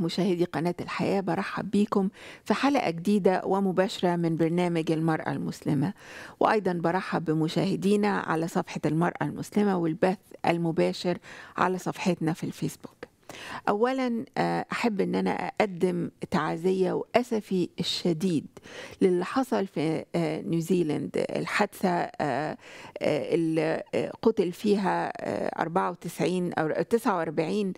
مشاهدي قناة الحياة برحب بيكم في حلقة جديدة ومباشرة من برنامج المرأة المسلمة وأيضا برحب بمشاهدينا على صفحة المرأة المسلمة والبث المباشر على صفحتنا في الفيسبوك اولا آه، احب ان انا اقدم تعازيه واسفي الشديد للي حصل في آه، نيوزيلند الحادثه آه، اللي قتل فيها 94 او 49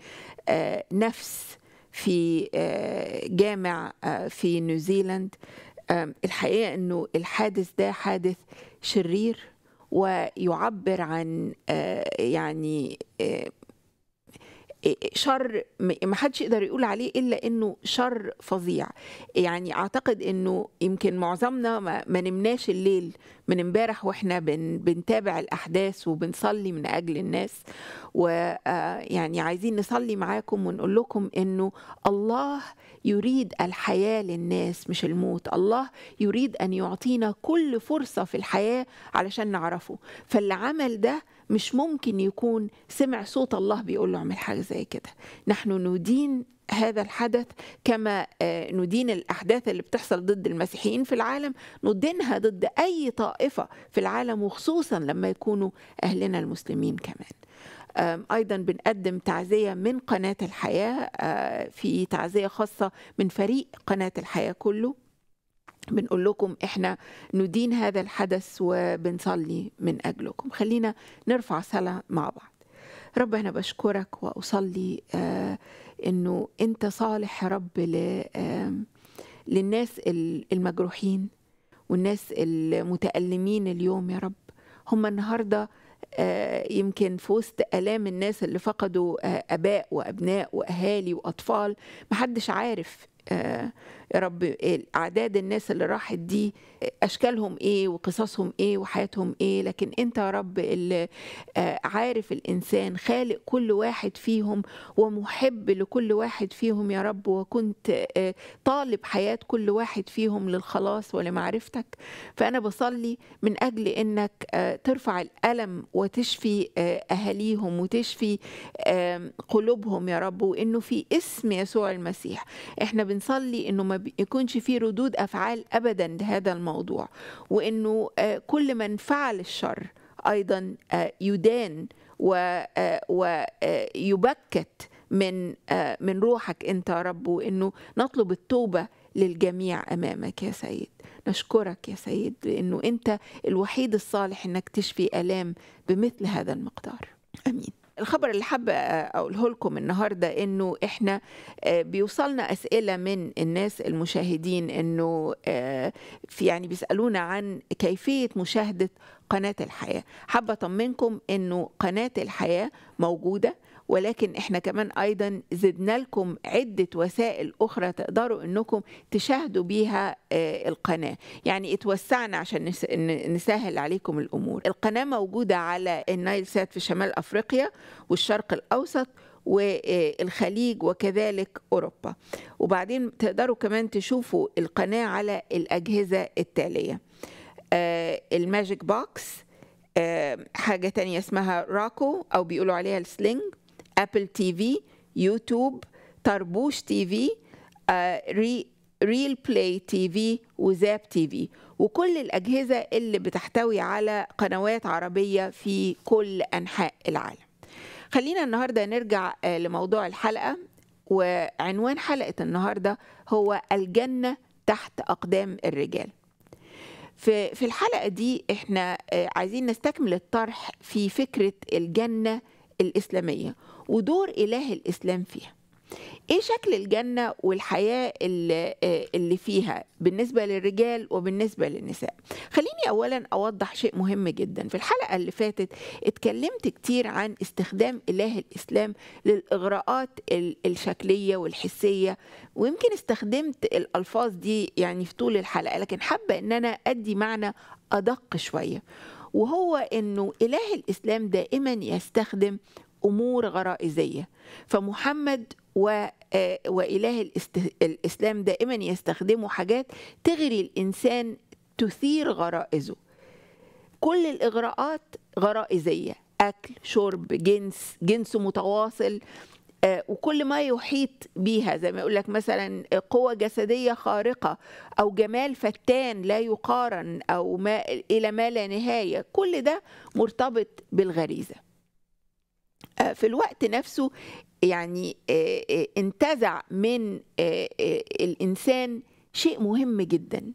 نفس في آه، جامع آه، في نيوزيلند الحقيقه انه الحادث ده حادث شرير ويعبر عن آه، يعني شر ما حدش يقدر يقول عليه الا انه شر فظيع يعني اعتقد انه يمكن معظمنا ما, ما نمناش الليل من امبارح واحنا بن بنتابع الاحداث وبنصلي من اجل الناس ويعني آه، عايزين نصلي معاكم ونقول لكم انه الله يريد الحياه للناس مش الموت الله يريد ان يعطينا كل فرصه في الحياه علشان نعرفه فاللي عمل ده مش ممكن يكون سمع صوت الله بيقول له اعمل حاجه زي كده نحن ندين هذا الحدث كما آه، ندين الاحداث اللي بتحصل ضد المسيحيين في العالم ندينها ضد اي طائفه في العالم وخصوصا لما يكونوا اهلنا المسلمين كمان أيضا بنقدم تعزية من قناة الحياة آه، في تعزية خاصة من فريق قناة الحياة كله بنقول لكم احنا ندين هذا الحدث وبنصلي من اجلكم خلينا نرفع صلاه مع بعض رب انا بشكرك واصلي آه، انه انت صالح يا رب للناس المجروحين والناس المتألمين اليوم يا رب هم النهارده آه، يمكن في وسط آلام الناس اللي فقدوا آه، آباء وأبناء وأهالي وأطفال محدش عارف آه، يا رب اعداد الناس اللي راحت دي اشكالهم ايه وقصصهم ايه وحياتهم ايه لكن انت يا رب اللي آه، عارف الانسان خالق كل واحد فيهم ومحب لكل واحد فيهم يا رب وكنت آه، طالب حياه كل واحد فيهم للخلاص ولمعرفتك فانا بصلي من اجل انك آه، ترفع الالم وتشفي اهاليهم وتشفي قلوبهم يا رب وانه في اسم يسوع المسيح احنا بنصلي انه ما ما يكونش في ردود افعال ابدا لهذا الموضوع وانه آه، كل من فعل الشر ايضا آه، يدان ويبكت آه، من من روحك انت يا رب وانه نطلب التوبه للجميع امامك يا سيد نشكرك يا سيد لانه انت الوحيد الصالح انك تشفي الام بمثل هذا المقدار امين الخبر اللي حابه اقوله لكم النهارده انه احنا آه، بيوصلنا اسئله من الناس المشاهدين انه آه، في يعني بيسالونا عن كيفيه مشاهده قناه الحياه حابه اطمنكم انه قناه الحياه موجوده ولكن احنا كمان ايضا زدنا لكم عده وسائل اخرى تقدروا انكم تشاهدوا بيها آه، القناه يعني اتوسعنا عشان نسهل عليكم الامور القناه موجوده على النايل سات في شمال افريقيا والشرق الاوسط والخليج آه، وكذلك اوروبا وبعدين تقدروا كمان تشوفوا القناه على الاجهزه التاليه آه، الماجيك بوكس حاجه تانية اسمها راكو او بيقولوا عليها السلينج ابل تي في يوتيوب طربوش تي في ري ريل بلاي تي في وزاب تي في وكل الأجهزة اللي بتحتوي على قنوات عربية في كل أنحاء العالم خلينا النهاردة نرجع آه، لموضوع الحلقة وعنوان حلقة النهاردة هو الجنة تحت أقدام الرجال في في الحلقة دي احنا آه، عايزين نستكمل الطرح في فكرة الجنة الإسلامية ودور إله الإسلام فيها ايه شكل الجنة والحياة آه، اللي, فيها بالنسبة للرجال وبالنسبة للنساء خليني اولا اوضح شيء مهم جدا في الحلقة اللي فاتت اتكلمت كتير عن استخدام اله الاسلام للاغراءات الشكلية والحسية ويمكن استخدمت الالفاظ دي يعني في طول الحلقة لكن حابة ان انا ادي معنى ادق شوية وهو انه اله الاسلام دائما يستخدم امور غرائزيه فمحمد و آه، وإله الإسلام دائما يستخدموا حاجات تغري الإنسان تثير غرائزه كل الإغراءات غرائزية أكل شرب جنس جنس متواصل آه، وكل ما يحيط بيها زي ما يقول لك مثلا قوة جسدية خارقة أو جمال فتان لا يقارن أو ما إلى ما لا نهاية كل ده مرتبط بالغريزة آه، في الوقت نفسه يعني آه، آه، انتزع من الانسان شيء مهم جدا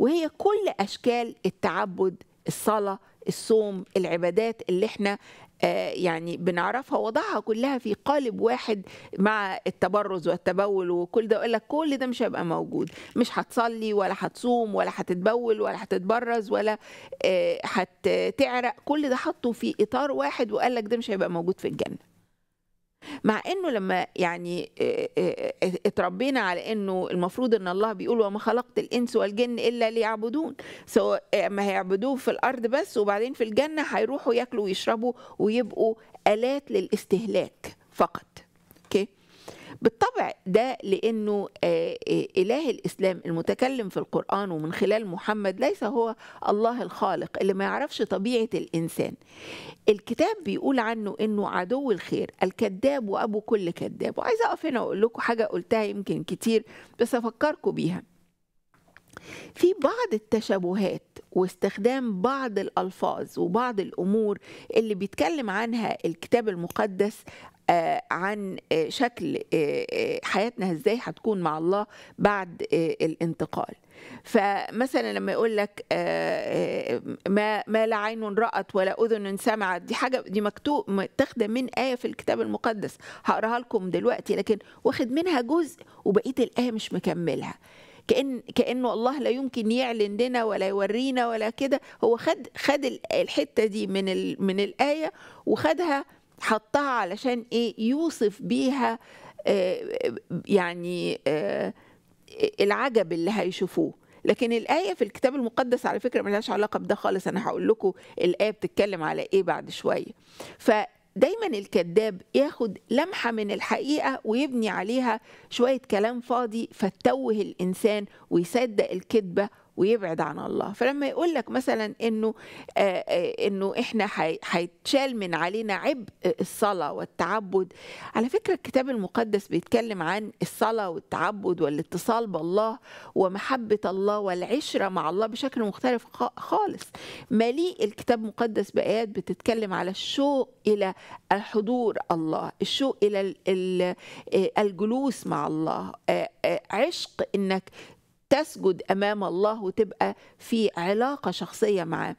وهي كل اشكال التعبد الصلاه الصوم العبادات اللي احنا آه، يعني بنعرفها وضعها كلها في قالب واحد مع التبرز والتبول وكل ده يقول لك كل ده مش هيبقى موجود مش هتصلي ولا هتصوم ولا هتتبول ولا هتتبرز ولا آه، هتعرق كل ده حطه في اطار واحد وقال لك ده مش هيبقى موجود في الجنه مع انه لما يعني اتربينا على انه المفروض ان الله بيقول وما خلقت الانس والجن الا ليعبدون سواء ما هيعبدوه في الارض بس وبعدين في الجنه هيروحوا ياكلوا ويشربوا ويبقوا الات للاستهلاك فقط بالطبع ده لأنه آه، آه، إله الإسلام المتكلم في القرآن ومن خلال محمد ليس هو الله الخالق اللي ما يعرفش طبيعة الإنسان الكتاب بيقول عنه أنه عدو الخير الكذاب وأبو كل كذاب وعايزة أقف هنا أقول لكم حاجة قلتها يمكن كتير بس أفكركم بيها في بعض التشابهات واستخدام بعض الألفاظ وبعض الأمور اللي بيتكلم عنها الكتاب المقدس آه، عن آه، شكل آه، حياتنا ازاي هتكون مع الله بعد الانتقال فمثلا لما يقول لك ما ما لا عين رأت ولا أذن سمعت دي حاجة دي مكتوب متاخدة من آية في الكتاب المقدس هقراها لكم دلوقتي لكن واخد منها جزء وبقية الآية مش مكملها كأن كأنه الله لا يمكن يعلن لنا ولا يورينا ولا كده هو خد خد الحتة دي من ال من الآية وخدها حطها علشان ايه يوصف بيها آه، يعني آه، العجب اللي هيشوفوه لكن الآية في الكتاب المقدس على فكرة ملهاش علاقة بده خالص أنا هقول لكم الآية بتتكلم على إيه بعد شوية فدايما الكذاب ياخد لمحة من الحقيقة ويبني عليها شوية كلام فاضي فتوه الإنسان ويصدق الكذبة ويبعد عن الله فلما يقول لك مثلا انه آه، آه، انه احنا هيتشال من علينا عبء آه، الصلاه والتعبد على فكره الكتاب المقدس بيتكلم عن الصلاه والتعبد والاتصال بالله ومحبه الله والعشره مع الله بشكل مختلف خالص مليء الكتاب المقدس بايات بتتكلم على الشوق الى حضور الله الشوق الى الجلوس مع الله عشق انك تسجد امام الله وتبقى في علاقه شخصيه معاه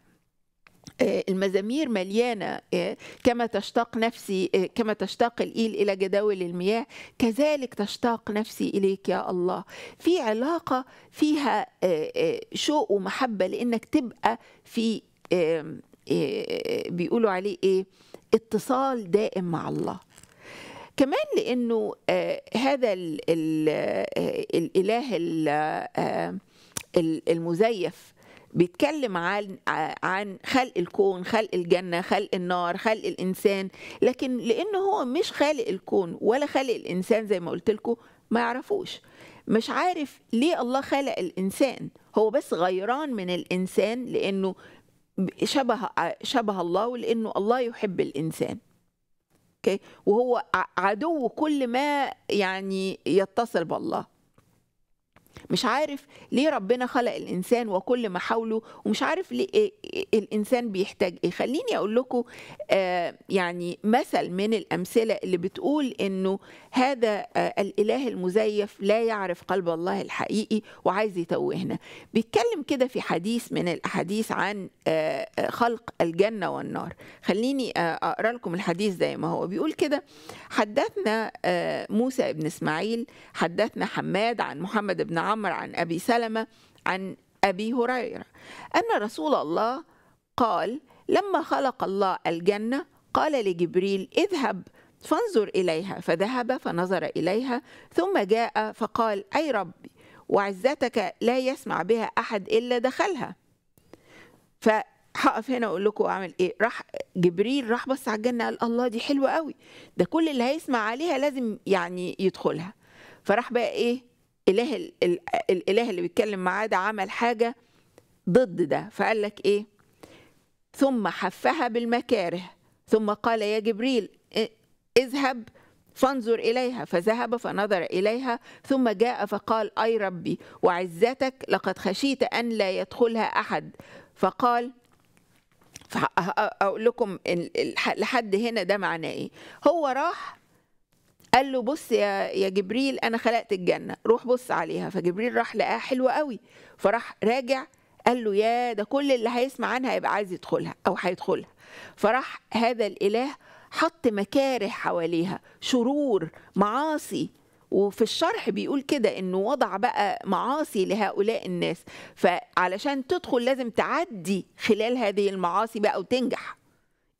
آه، المزامير مليانة آه، كما تشتاق نفسي آه، كما تشتاق الإيل إلى جداول المياه كذلك تشتاق نفسي إليك يا الله في علاقة فيها شوق ومحبة لأنك تبقى في بيقولوا عليه إيه اتصال دائم مع الله كمان لأنه آه، هذا ال ال آه، الإله آه، المزيف بيتكلم عن عن خلق الكون خلق الجنة خلق النار خلق الإنسان لكن لأنه هو مش خالق الكون ولا خالق الإنسان زي ما قلت لكم ما يعرفوش مش عارف ليه الله خلق الإنسان هو بس غيران من الإنسان لأنه شبه شبه الله ولأنه الله يحب الإنسان اوكي وهو عدو كل ما يعني يتصل بالله مش عارف ليه ربنا خلق الانسان وكل ما حوله ومش عارف ليه إيه، إيه، الانسان بيحتاج ايه خليني اقول لكم آه يعني مثل من الامثله اللي بتقول انه هذا آه الاله المزيف لا يعرف قلب الله الحقيقي وعايز يتوهنا بيتكلم كده في حديث من الاحاديث عن آه, آه، خلق الجنه والنار خليني آه، اقرا لكم الحديث زي ما هو بيقول كده حدثنا آه، موسى بن اسماعيل حدثنا حماد عن محمد بن عمرو عن أبي سلمة عن أبي هريرة أن رسول الله قال لما خلق الله الجنة قال لجبريل اذهب فانظر إليها فذهب فنظر إليها ثم جاء فقال أي ربي وعزتك لا يسمع بها أحد إلا دخلها ف هقف هنا أقول لكم أعمل إيه راح جبريل راح بص على الجنة قال الله دي حلوة قوي ده كل اللي هيسمع عليها لازم يعني يدخلها فراح بقى إيه الاله الاله اللي بيتكلم معاه ده عمل حاجه ضد ده فقال لك ايه ثم حفها بالمكاره ثم قال يا جبريل اذهب فانظر إليها فذهب فنظر إليها ثم جاء فقال أي ربي وعزتك لقد خشيت أن لا يدخلها أحد فقال أقول لكم لحد هنا ده معناه إيه هو راح قال له بص يا يا جبريل انا خلقت الجنه روح بص عليها فجبريل راح لقاها حلوه قوي فراح راجع قال له يا ده كل اللي هيسمع عنها يبقى عايز يدخلها او هيدخلها فراح هذا الاله حط مكاره حواليها شرور معاصي وفي الشرح بيقول كده انه وضع بقى معاصي لهؤلاء الناس فعلشان تدخل لازم تعدي خلال هذه المعاصي بقى وتنجح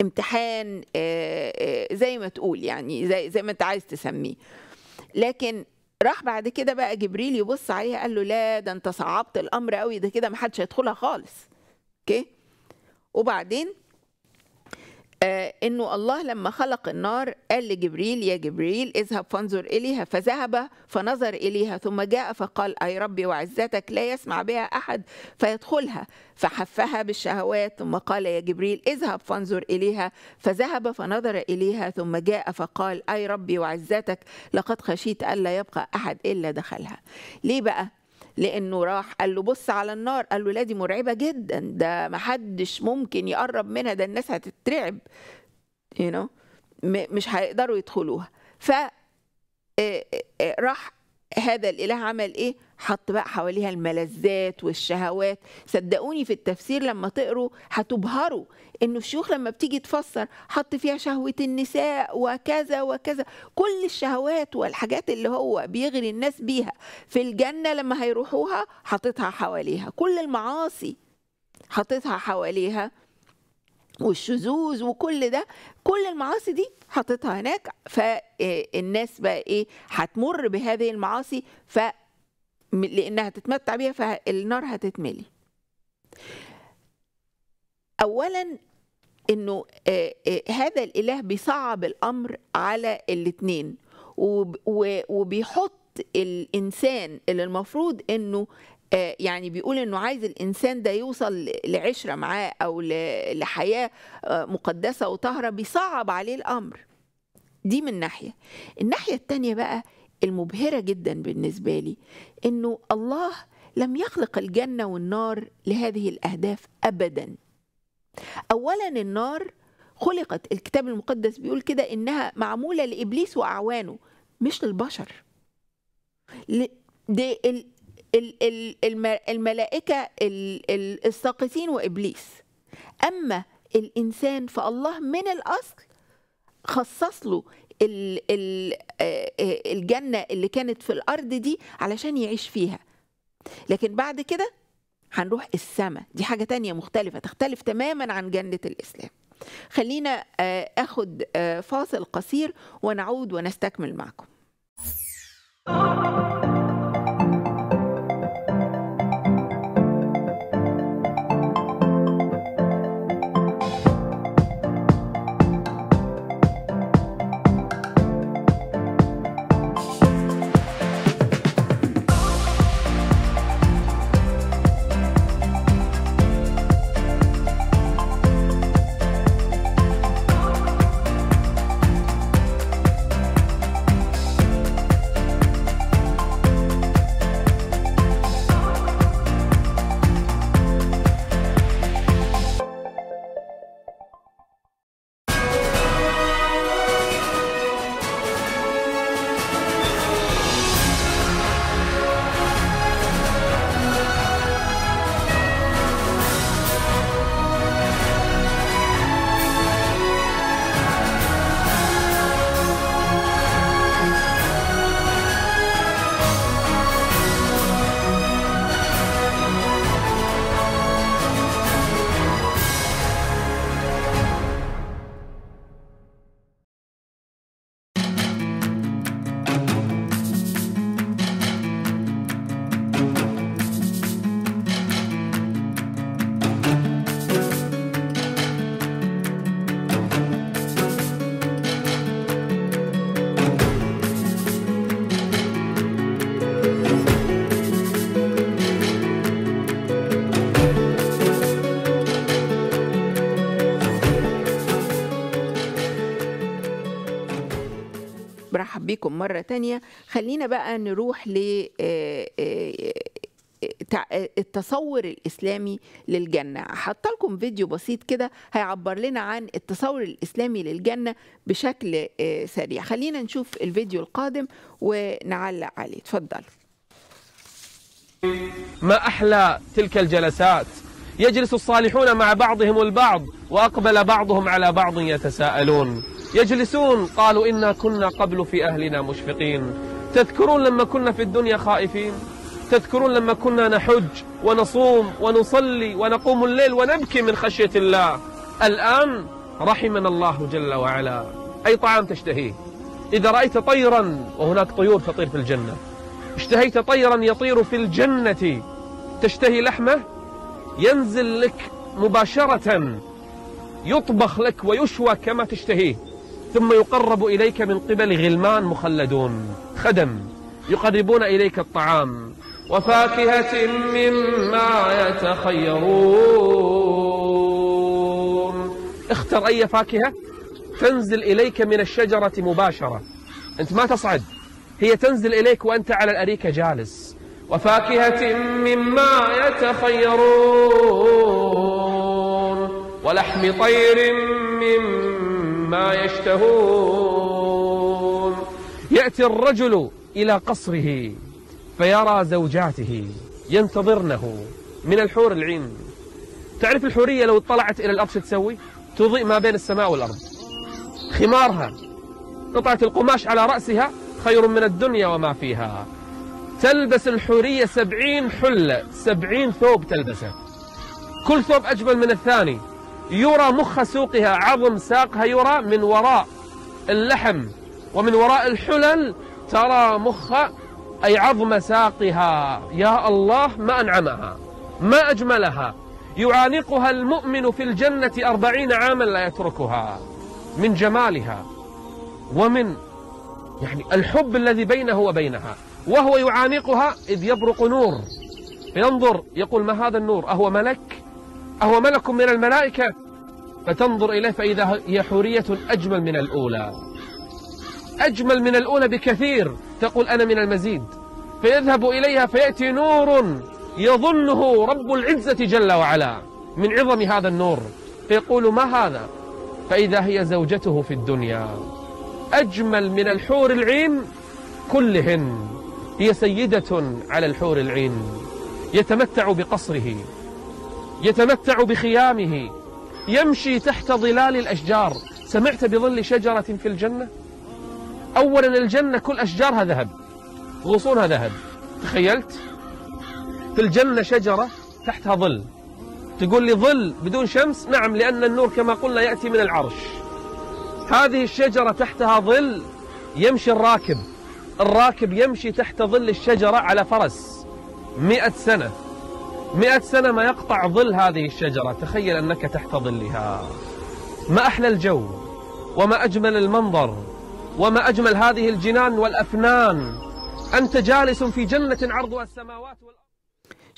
امتحان آه، آه، زي ما تقول يعني زي زي ما انت عايز تسميه لكن راح بعد كده بقى جبريل يبص عليها قال له لا ده انت صعبت الامر قوي ده كده ما حدش هيدخلها خالص اوكي وبعدين آه، انه الله لما خلق النار قال لجبريل يا جبريل اذهب فانظر اليها فذهب فنظر اليها ثم جاء فقال اي ربي وعزتك لا يسمع بها احد فيدخلها فحفها بالشهوات ثم قال يا جبريل اذهب فانظر اليها فذهب فنظر اليها ثم جاء فقال اي ربي وعزتك لقد خشيت الا يبقى احد الا دخلها ليه بقى لانه راح قال له بص على النار قال له لا دي مرعبه جدا ده محدش ممكن يقرب منها ده الناس هتترعب you know مش هيقدروا يدخلوها ف آه، آه، آه، راح هذا الاله عمل ايه حط بقى حواليها الملذات والشهوات صدقوني في التفسير لما تقروا هتبهروا انه الشيوخ لما بتيجي تفسر حط فيها شهوة النساء وكذا وكذا كل الشهوات والحاجات اللي هو بيغري الناس بيها في الجنة لما هيروحوها حطتها حواليها كل المعاصي حطتها حواليها والشذوذ وكل ده كل المعاصي دي حاططها هناك فالناس آه، بقى ايه هتمر بهذه المعاصي ف لانها تتمتع بيها فالنار هتتملي اولا انه آه، آه، هذا الاله بيصعب الامر على الاثنين وبيحط الانسان اللي المفروض انه آه، يعني بيقول انه عايز الانسان ده يوصل لعشره معاه او لحياه آه، مقدسه وطاهره بيصعب عليه الامر دي من ناحيه الناحيه الثانيه بقى المبهره جدا بالنسبه لي انه الله لم يخلق الجنه والنار لهذه الاهداف ابدا اولا النار خلقت الكتاب المقدس بيقول كده انها معموله لابليس واعوانه مش للبشر ده الملائكة الساقطين وإبليس أما الإنسان فالله من الأصل خصص له الجنة اللي كانت في الأرض دي علشان يعيش فيها لكن بعد كده هنروح السماء دي حاجة تانية مختلفة تختلف تماما عن جنة الإسلام خلينا أخد فاصل قصير ونعود ونستكمل معكم لكم مرة تانية خلينا بقى نروح ل آه، آه، التصور الإسلامي للجنة حاطة لكم فيديو بسيط كده هيعبر لنا عن التصور الإسلامي للجنة بشكل آه، سريع خلينا نشوف الفيديو القادم ونعلق عليه اتفضل ما أحلى تلك الجلسات يجلس الصالحون مع بعضهم البعض وأقبل بعضهم على بعض يتساءلون يجلسون قالوا إنا كنا قبل في أهلنا مشفقين تذكرون لما كنا في الدنيا خائفين تذكرون لما كنا نحج ونصوم ونصلي ونقوم الليل ونبكي من خشية الله الآن رحمنا الله جل وعلا أي طعام تشتهيه إذا رأيت طيرا وهناك طيور تطير في الجنة اشتهيت طيرا يطير في الجنة تشتهي لحمه ينزل لك مباشرة يطبخ لك ويشوى كما تشتهيه ثم يقرب إليك من قبل غلمان مخلدون خدم يقربون إليك الطعام وفاكهة مما يتخيرون اختر أي فاكهة تنزل إليك من الشجرة مباشرة أنت ما تصعد هي تنزل إليك وأنت على الأريكة جالس وفاكهة مما يتخيرون ولحم طير مما يشتهون يأتي الرجل إلى قصره فيرى زوجاته ينتظرنه من الحور العين تعرف الحورية لو طلعت إلى الأرض تسوي تضيء ما بين السماء والأرض خمارها قطعة القماش على رأسها خير من الدنيا وما فيها تلبس الحورية سبعين حلة سبعين ثوب تلبسه كل ثوب أجمل من الثاني يرى مخ سوقها عظم ساقها يرى من وراء اللحم ومن وراء الحلل ترى مخ أي عظم ساقها يا الله ما أنعمها ما أجملها يعانقها المؤمن في الجنة أربعين عاما لا يتركها من جمالها ومن يعني الحب الذي بينه وبينها وهو يعانقها إذ يبرق نور فينظر يقول ما هذا النور أهو ملك أهو ملك من الملائكة فتنظر إليه فإذا هي حورية أجمل من الأولى أجمل من الأولى بكثير تقول أنا من المزيد فيذهب إليها فيأتي نور يظنه رب العزة جل وعلا من عظم هذا النور فيقول ما هذا فإذا هي زوجته في الدنيا أجمل من الحور العين كلهن هي سيدة على الحور العين يتمتع بقصره يتمتع بخيامه يمشي تحت ظلال الأشجار سمعت بظل شجرة في الجنة أولا الجنة كل أشجارها ذهب غصونها ذهب تخيلت في الجنة شجرة تحتها ظل تقول لي ظل بدون شمس نعم لأن النور كما قلنا يأتي من العرش هذه الشجرة تحتها ظل يمشي الراكب الراكب يمشي تحت ظل الشجرة على فرس مئة سنة مئة سنة ما يقطع ظل هذه الشجرة تخيل أنك تحت ظلها ما أحلى الجو وما أجمل المنظر وما أجمل هذه الجنان والأفنان أنت جالس في جنة عرضها السماوات والأرض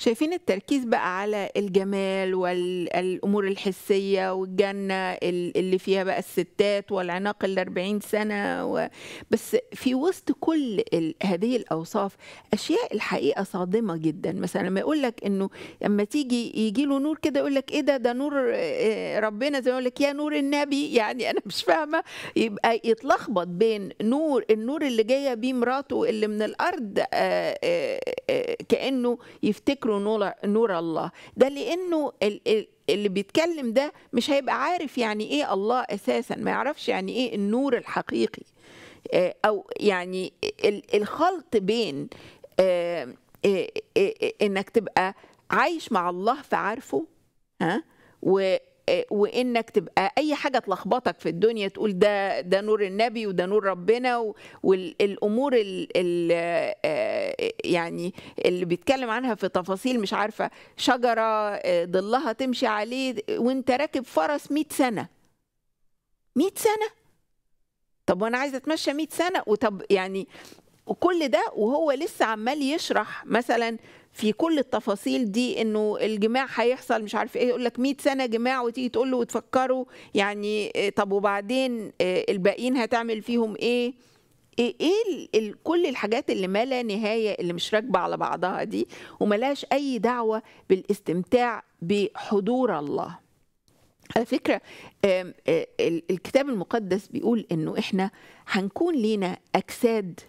شايفين التركيز بقى على الجمال والامور الحسيه والجنه اللي فيها بقى الستات والعناق ال 40 سنه و... بس في وسط كل ال... هذه الاوصاف اشياء الحقيقه صادمه جدا مثلا لما يقول لك انه لما تيجي يجي له نور كده يقول لك ايه ده ده نور آه، ربنا زي ما يقول لك يا نور النبي يعني انا مش فاهمه يبقى يتلخبط بين نور النور اللي جايه بيه مراته اللي من الارض آه، آه، كانه يفتكر شكله نور نور الله ده لانه اللي بيتكلم ده مش هيبقى عارف يعني ايه الله اساسا ما يعرفش يعني ايه النور الحقيقي آه، او يعني الخلط بين آه، آه، انك تبقى عايش مع الله فعارفه ها آه، وانك تبقى اي حاجه تلخبطك في الدنيا تقول ده ده نور النبي وده نور ربنا والامور الـ الـ آه، يعني اللي بيتكلم عنها في تفاصيل مش عارفه شجره آه، ظلها تمشي عليه وانت راكب فرس 100 سنه 100 سنه طب وانا عايزه اتمشى 100 سنه وطب يعني وكل ده وهو لسه عمال يشرح مثلا في كل التفاصيل دي انه الجماع هيحصل مش عارف ايه يقول لك 100 سنه جماع وتيجي تقول له وتفكره يعني آه، طب وبعدين آه، الباقيين هتعمل فيهم ايه؟ ايه, إيه كل الحاجات اللي ما لا نهايه اللي مش راكبه على بعضها دي وملهاش اي دعوه بالاستمتاع بحضور الله. على فكره آه، الكتاب المقدس بيقول انه احنا هنكون لينا اجساد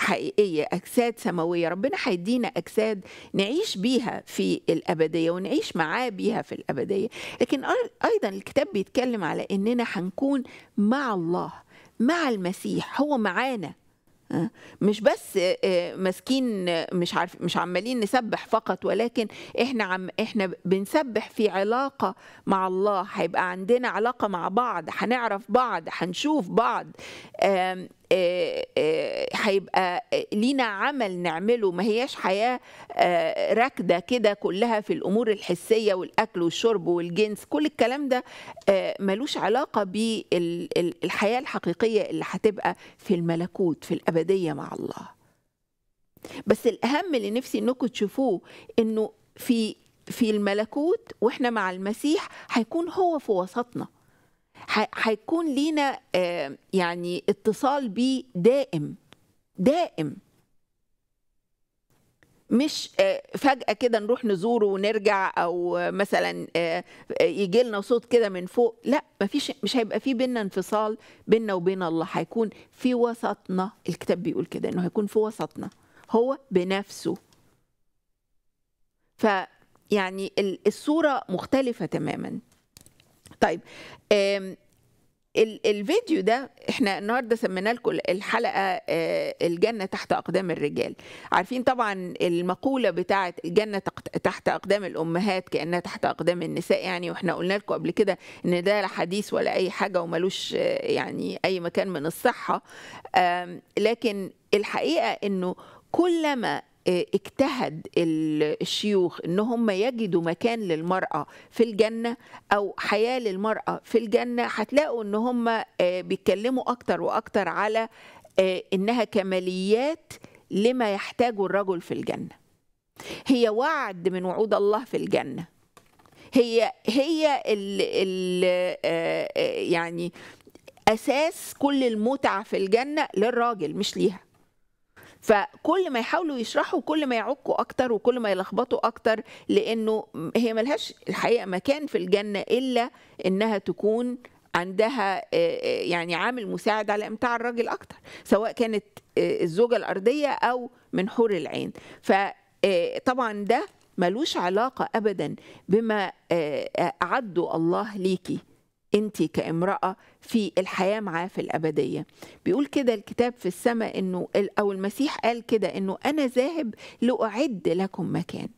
حقيقيه اجساد سماويه ربنا هيدينا اجساد نعيش بيها في الابديه ونعيش معاه بيها في الابديه لكن ايضا الكتاب بيتكلم على اننا هنكون مع الله مع المسيح هو معانا آه، مش بس آه، ماسكين مش عارف مش عمالين نسبح فقط ولكن احنا عم احنا بنسبح في علاقه مع الله هيبقى عندنا علاقه مع بعض هنعرف بعض هنشوف بعض آه، آه، هيبقى آه، لينا عمل نعمله ما هياش حياه راكده كده كلها في الامور الحسيه والاكل والشرب والجنس كل الكلام ده ملوش علاقه بالحياه الحقيقيه اللي هتبقى في الملكوت في الابديه مع الله بس الاهم اللي نفسي انكم تشوفوه انه في في الملكوت واحنا مع المسيح هيكون هو في وسطنا هيكون لينا آه، يعني اتصال بيه دائم دائم مش آه، فجأة كده نروح نزوره ونرجع أو مثلا آه، يجي لنا صوت كده من فوق لا مفيش مش هيبقى في بينا انفصال بينا وبين الله هيكون في وسطنا الكتاب بيقول كده إنه هيكون في وسطنا هو بنفسه ف يعني الصورة مختلفة تماما طيب الفيديو ده احنا النهارده سمينا لكم الحلقه آه، الجنه تحت اقدام الرجال عارفين طبعا المقوله بتاعه الجنه تحت اقدام الامهات كانها تحت اقدام النساء يعني واحنا قلنا لكم قبل كده ان ده لا حديث ولا اي حاجه وملوش آه، يعني اي مكان من الصحه لكن الحقيقه انه كلما آه، اجتهد الشيوخ ان هم يجدوا مكان للمراه في الجنه او حياه للمراه في الجنه هتلاقوا ان هم آه، بيتكلموا اكتر واكتر على آه، انها كماليات لما يحتاجه الرجل في الجنه هي وعد من وعود الله في الجنه هي هي الـ الـ يعني اساس كل المتعه في الجنه للراجل مش ليها فكل ما يحاولوا يشرحوا كل ما يعقوا اكتر وكل ما يلخبطوا اكتر لانه هي ملهاش الحقيقه مكان في الجنه الا انها تكون عندها آه، آه، يعني عامل مساعد على امتاع الراجل اكتر سواء كانت آه، الزوجه الارضيه او من حور العين فطبعا ده ملوش علاقه ابدا بما اعده الله ليكي انت كامراه في الحياه معاه في الابديه بيقول كده الكتاب في السماء انه او المسيح قال كده انه انا ذاهب لاعد لكم مكان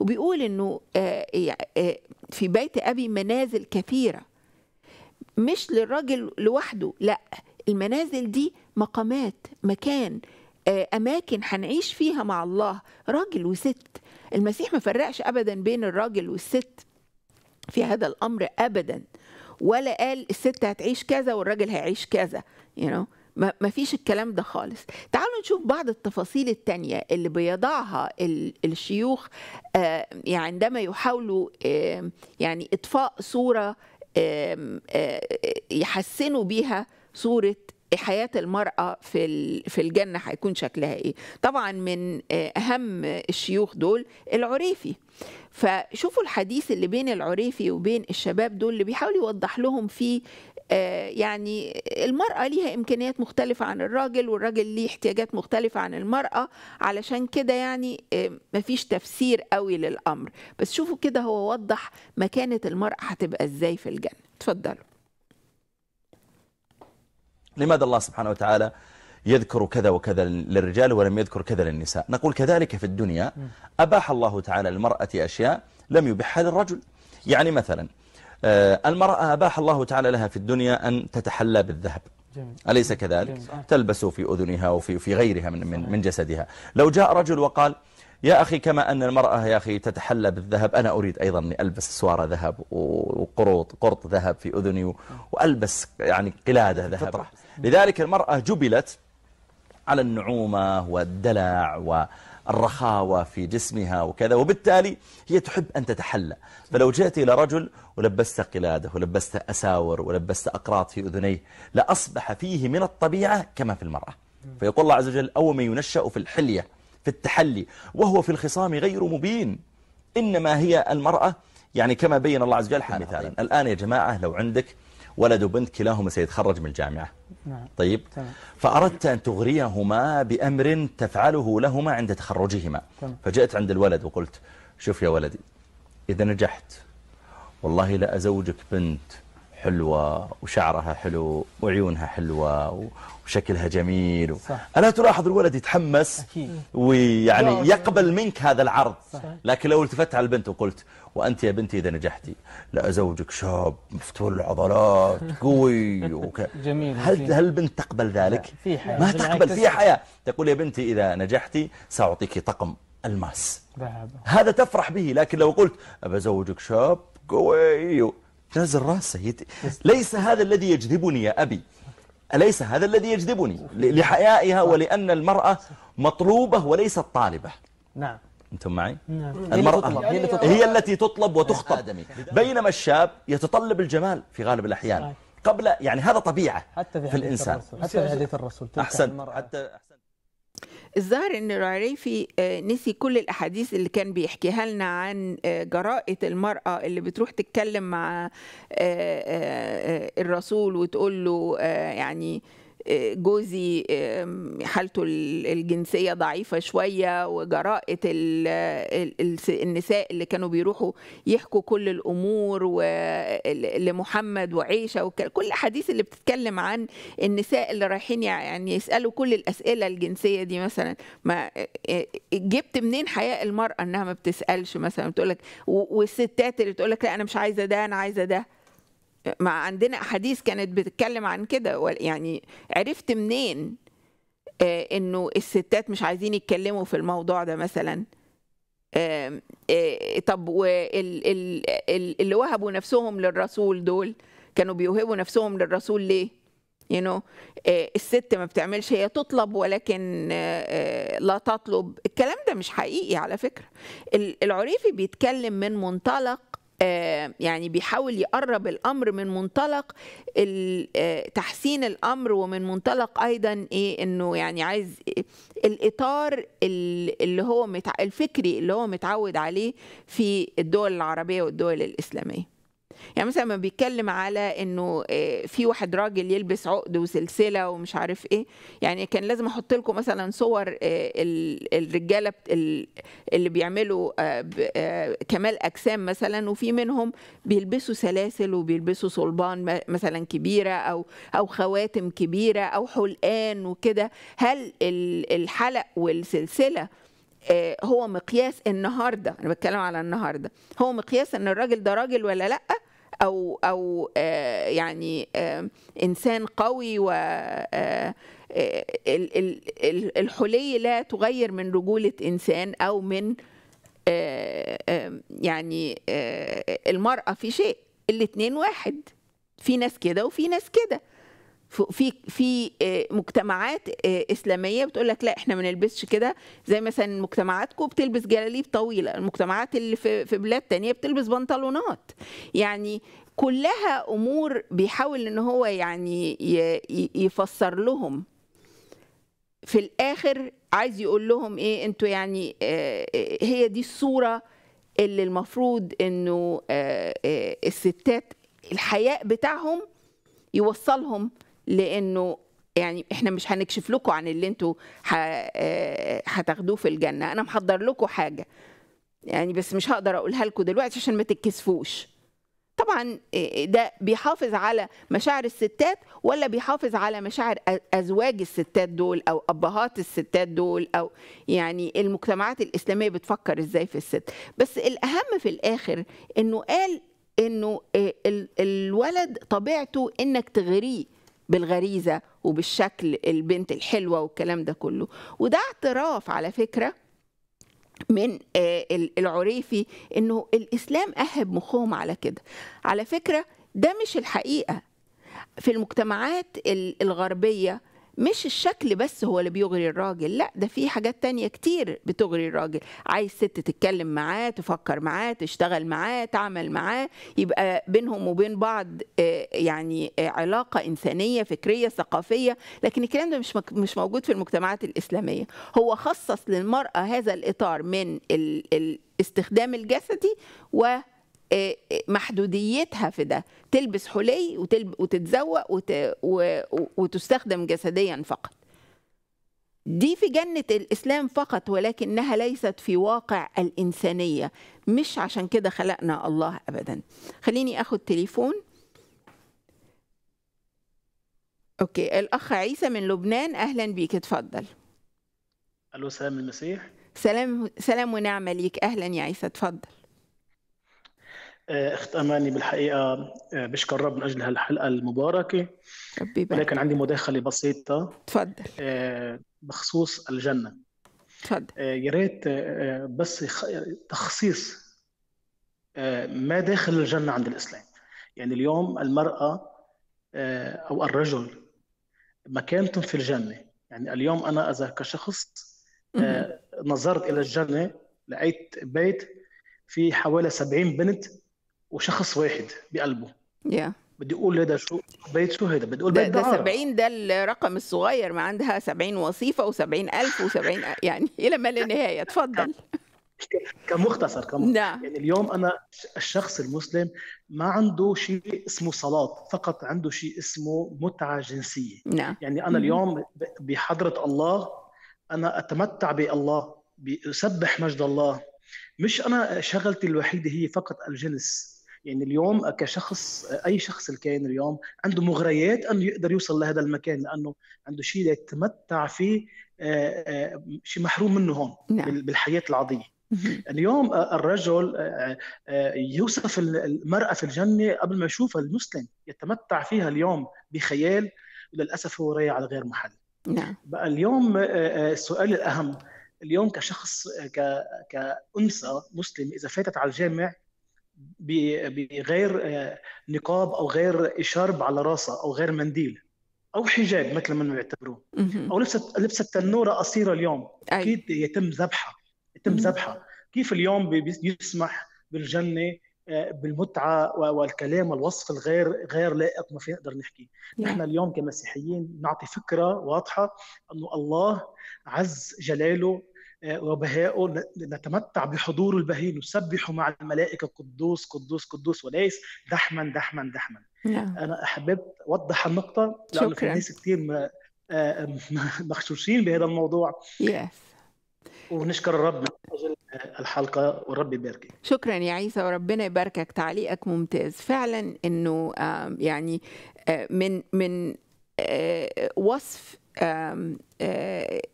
وبيقول انه آه، آه، في بيت ابي منازل كثيره مش للراجل لوحده لا المنازل دي مقامات مكان آه، اماكن هنعيش فيها مع الله راجل وست المسيح ما فرقش ابدا بين الراجل والست في هذا الامر ابدا ولا قال الست هتعيش كذا والراجل هيعيش كذا you know ما فيش الكلام ده خالص تعالوا نشوف بعض التفاصيل التانية اللي بيضعها الشيوخ يعني عندما يحاولوا آه، يعني إطفاء صورة آه، يحسنوا بيها صورة حياه المراه في في الجنه هيكون شكلها ايه طبعا من اهم الشيوخ دول العريفي فشوفوا الحديث اللي بين العريفي وبين الشباب دول اللي بيحاول يوضح لهم فيه آه، يعني المرأة ليها إمكانيات مختلفة عن الراجل والراجل ليه احتياجات مختلفة عن المرأة علشان كده يعني آه، مفيش تفسير قوي للأمر بس شوفوا كده هو وضح مكانة المرأة هتبقى إزاي في الجنة اتفضلوا لماذا الله سبحانه وتعالى يذكر كذا وكذا للرجال ولم يذكر كذا للنساء نقول كذلك في الدنيا أباح الله تعالى المرأة أشياء لم يبحها للرجل يعني مثلا آه، المرأة أباح الله تعالى لها في الدنيا أن تتحلى بالذهب جميل. أليس كذلك جميل. آه. تلبس في أذنها وفي في غيرها من, من, من جسدها لو جاء رجل وقال يا أخي كما أن المرأة يا أخي تتحلى بالذهب أنا أريد أيضا أني ألبس سوارة ذهب وقروط قرط ذهب في أذني آه. وألبس يعني قلادة ذهب لذلك المرأة جبلت على النعومة والدلع والرخاوة في جسمها وكذا وبالتالي هي تحب أن تتحلى فلو جئت إلى رجل ولبست قلاده ولبست أساور ولبست أقراط في أذنيه لأصبح فيه من الطبيعة كما في المرأة فيقول الله عز وجل أول من ينشأ في الحلية في التحلي وهو في الخصام غير مبين إنما هي المرأة يعني كما بين الله عز وجل حال مثالا الآن يا جماعة لو عندك ولد وبنت كلاهما سيتخرج من الجامعة نعم. طيب تمام. فأردت أن تغريهما بأمر تفعله لهما عند تخرجهما تمام. فجئت عند الولد وقلت شوف يا ولدي إذا نجحت والله لا أزوجك بنت حلوة وشعرها حلو وعيونها حلوة وشكلها جميل صح. ألا تلاحظ الولد يتحمس أكيد. ويعني يقبل منك هذا العرض لكن لو التفت على البنت وقلت وأنت يا بنتي إذا نجحتي لا أزوجك شاب مفتول العضلات قوي وك... جميل هل, هل البنت تقبل ذلك؟ في حياة ما تقبل في حياة تقول يا بنتي إذا نجحتي سأعطيك طقم الماس هذا تفرح به لكن لو قلت أبى أزوجك شاب قوي نازل راسه يت... ليس هذا الذي يجذبني يا أبي أليس هذا الذي يجذبني لحيائها ولأن المرأة مطلوبة وليست طالبة نعم أنتم معي؟ نعم. المرأة هي, يعني هي التي تطلب وتخطب بينما الشاب يتطلب الجمال في غالب الأحيان قبل يعني هذا طبيعة حتى في, في الإنسان حتى في حديث الرسول أحسن حتى أحسن الظاهر ان العريفي آه، نسي كل الاحاديث اللي كان بيحكيها لنا عن آه، جرائه المراه اللي بتروح تتكلم مع آه، الرسول وتقول له يعني جوزي حالته الجنسيه ضعيفه شويه وجراءه النساء اللي كانوا بيروحوا يحكوا كل الامور لمحمد وعيشه كل الحديث اللي بتتكلم عن النساء اللي رايحين يعني يسالوا كل الاسئله الجنسيه دي مثلا ما آه، آه، جبت منين حياء المراه انها ما بتسالش مثلا بتقول لك والستات اللي تقول لك لا انا مش عايزه ده انا عايزه ده ما عندنا احاديث كانت بتتكلم عن كده يعني عرفت منين آه، انه الستات مش عايزين يتكلموا في الموضوع ده مثلا آه، طب اللي وهبوا نفسهم للرسول دول كانوا بيوهبوا نفسهم للرسول ليه you know, آه، الست ما بتعملش هي تطلب ولكن لا تطلب الكلام ده مش حقيقي على فكرة العريفي بيتكلم من منطلق آه، يعني بيحاول يقرب الامر من منطلق آه، تحسين الامر ومن منطلق ايضا ايه انه يعني عايز إيه، الاطار اللي هو الفكري اللي هو متعود عليه في الدول العربيه والدول الاسلاميه يعني مثلا لما بيتكلم على انه آه، في واحد راجل يلبس عقد وسلسله ومش عارف ايه يعني كان لازم احط لكم مثلا صور آه، الرجاله اللي بيعملوا آه، كمال اجسام مثلا وفي منهم بيلبسوا سلاسل وبيلبسوا صلبان مثلا كبيره او او خواتم كبيره او حلقان وكده هل الحلق والسلسله هو مقياس النهارده انا بتكلم على النهارده هو مقياس ان الراجل ده راجل ولا لا او او آه، يعني آه، انسان قوي و آه، الحلي لا تغير من رجوله انسان او من يعني المراه في شيء الاتنين واحد في ناس كده وفي ناس كده في في آه، مجتمعات آه، اسلاميه بتقول لك لا احنا ما نلبسش كده زي مثلا مجتمعاتكم بتلبس جلاليب طويله المجتمعات اللي في في بلاد تانية بتلبس بنطلونات يعني كلها امور بيحاول ان هو يعني يفسر لهم في الاخر عايز يقول لهم ايه انتوا يعني آه، هي دي الصوره اللي المفروض انه الستات الحياء بتاعهم يوصلهم لانه يعني احنا مش هنكشف لكم عن اللي انتوا آه، هتاخدوه في الجنه انا محضر لكم حاجه يعني بس مش هقدر اقولها لكم دلوقتي عشان ما تتكسفوش طبعا آه، آه، ده بيحافظ على مشاعر الستات ولا بيحافظ على مشاعر ازواج الستات دول او ابهات الستات دول او يعني المجتمعات الاسلاميه بتفكر ازاي في الست بس الاهم في الاخر انه قال انه الولد طبيعته انك تغريه بالغريزه وبالشكل البنت الحلوه والكلام ده كله وده اعتراف على فكره من آه، العريفي انه الاسلام اهب مخهم على كده على فكره ده مش الحقيقه في المجتمعات الغربيه مش الشكل بس هو اللي بيغري الراجل لا ده في حاجات تانية كتير بتغري الراجل عايز ست تتكلم معاه تفكر معاه تشتغل معاه تعمل معاه يبقى بينهم وبين بعض آه، يعني آه، علاقة إنسانية فكرية ثقافية لكن الكلام ده مش مش موجود في المجتمعات الإسلامية هو خصص للمرأة هذا الإطار من الاستخدام الجسدي و آه، آه، محدوديتها في ده تلبس حلي وتلب وتتزوق وت... وتستخدم جسديا فقط دي في جنة الإسلام فقط ولكنها ليست في واقع الإنسانية مش عشان كده خلقنا الله أبدا خليني أخد تليفون أوكي الأخ عيسى من لبنان أهلا بيك اتفضل ألو سلام المسيح سلام سلام ونعمة ليك أهلا يا عيسى اتفضل آه، اخت اماني بالحقيقه آه، بشكر رب من اجل هالحلقه المباركه ربي بارك ولكن عندي مداخله بسيطه تفضل آه، بخصوص الجنه تفضل يا ريت بس تخصيص ما داخل الجنه عند الاسلام يعني اليوم المراه او الرجل مكانتهم في الجنه يعني اليوم انا اذا كشخص نظرت الى الجنه لقيت بيت في حوالي 70 بنت وشخص واحد بقلبه yeah. بدي اقول هذا شو بيت شو هذا بدي اقول بيت ده, ده 70 ده الرقم الصغير ما عندها 70 وصيفه و70 الف و70 يعني الى ما لا نهايه اتفضل كمختصر كمختصر نعم. يعني اليوم انا الشخص المسلم ما عنده شيء اسمه صلاه فقط عنده شيء اسمه متعه جنسيه نعم. يعني انا اليوم بحضره الله انا اتمتع بالله بسبح مجد الله مش انا شغلتي الوحيده هي فقط الجنس يعني اليوم كشخص اي شخص الكائن اليوم عنده مغريات انه يقدر يوصل لهذا المكان لانه عنده شيء يتمتع فيه آه، آه، شيء محروم منه هون نعم. بالحياه العاديه اليوم آه، الرجل يوصف المرأة في الجنة قبل ما يشوفها المسلم يتمتع فيها اليوم بخيال للاسف هو رايح على غير محل نعم. بقى اليوم السؤال الأهم اليوم كشخص كأنثى مسلم إذا فاتت على الجامع بغير آه، نقاب او غير اشارب على راسها او غير منديل او حجاب مثل ما يعتبروه او لبست لبست تنوره قصيره اليوم اكيد يتم ذبحها يتم ذبحها كيف اليوم بيسمح بالجنه آه، بالمتعه والكلام والوصف الغير غير لائق ما في نقدر نحكي نحن اليوم كمسيحيين نعطي فكره واضحه انه الله عز جلاله وبهاء نتمتع بحضور البهين نسبح مع الملائكة قدوس قدوس قدوس وليس دحما دحما دحما نعم. أنا أحببت أوضح النقطة لأن في ناس كتير مخشوشين آه، بهذا الموضوع yes. ونشكر الرب الحلقة والرب يباركك شكرا يا عيسى وربنا يباركك تعليقك ممتاز فعلا أنه آه، يعني آه، من من وصف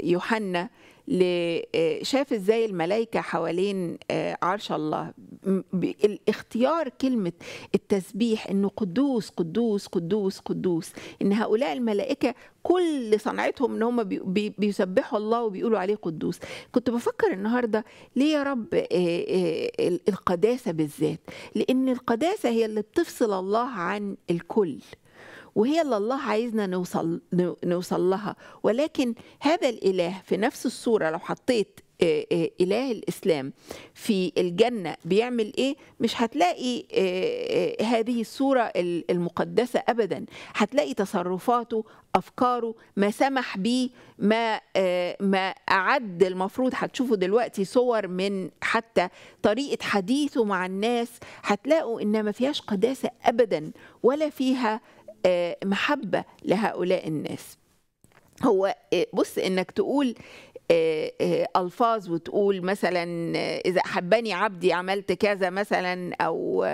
يوحنا آه، شاف ازاي الملائكة حوالين آه، عرش الله اختيار كلمة التسبيح انه قدوس قدوس قدوس قدوس ان هؤلاء الملائكة كل صنعتهم ان هم بيسبحوا الله وبيقولوا عليه قدوس كنت بفكر النهاردة ليه يا رب آه، القداسة بالذات لان القداسة هي اللي بتفصل الله عن الكل وهي اللي الله عايزنا نوصل نوصل لها ولكن هذا الاله في نفس الصوره لو حطيت اله الاسلام في الجنه بيعمل ايه مش هتلاقي هذه الصوره المقدسه ابدا هتلاقي تصرفاته افكاره ما سمح بيه ما ما اعد المفروض هتشوفوا دلوقتي صور من حتى طريقه حديثه مع الناس هتلاقوا ان ما فيهاش قداسه ابدا ولا فيها آه، محبة لهؤلاء الناس هو آه، بص انك تقول آه، الفاظ وتقول مثلا اذا احبني عبدي عملت كذا مثلا او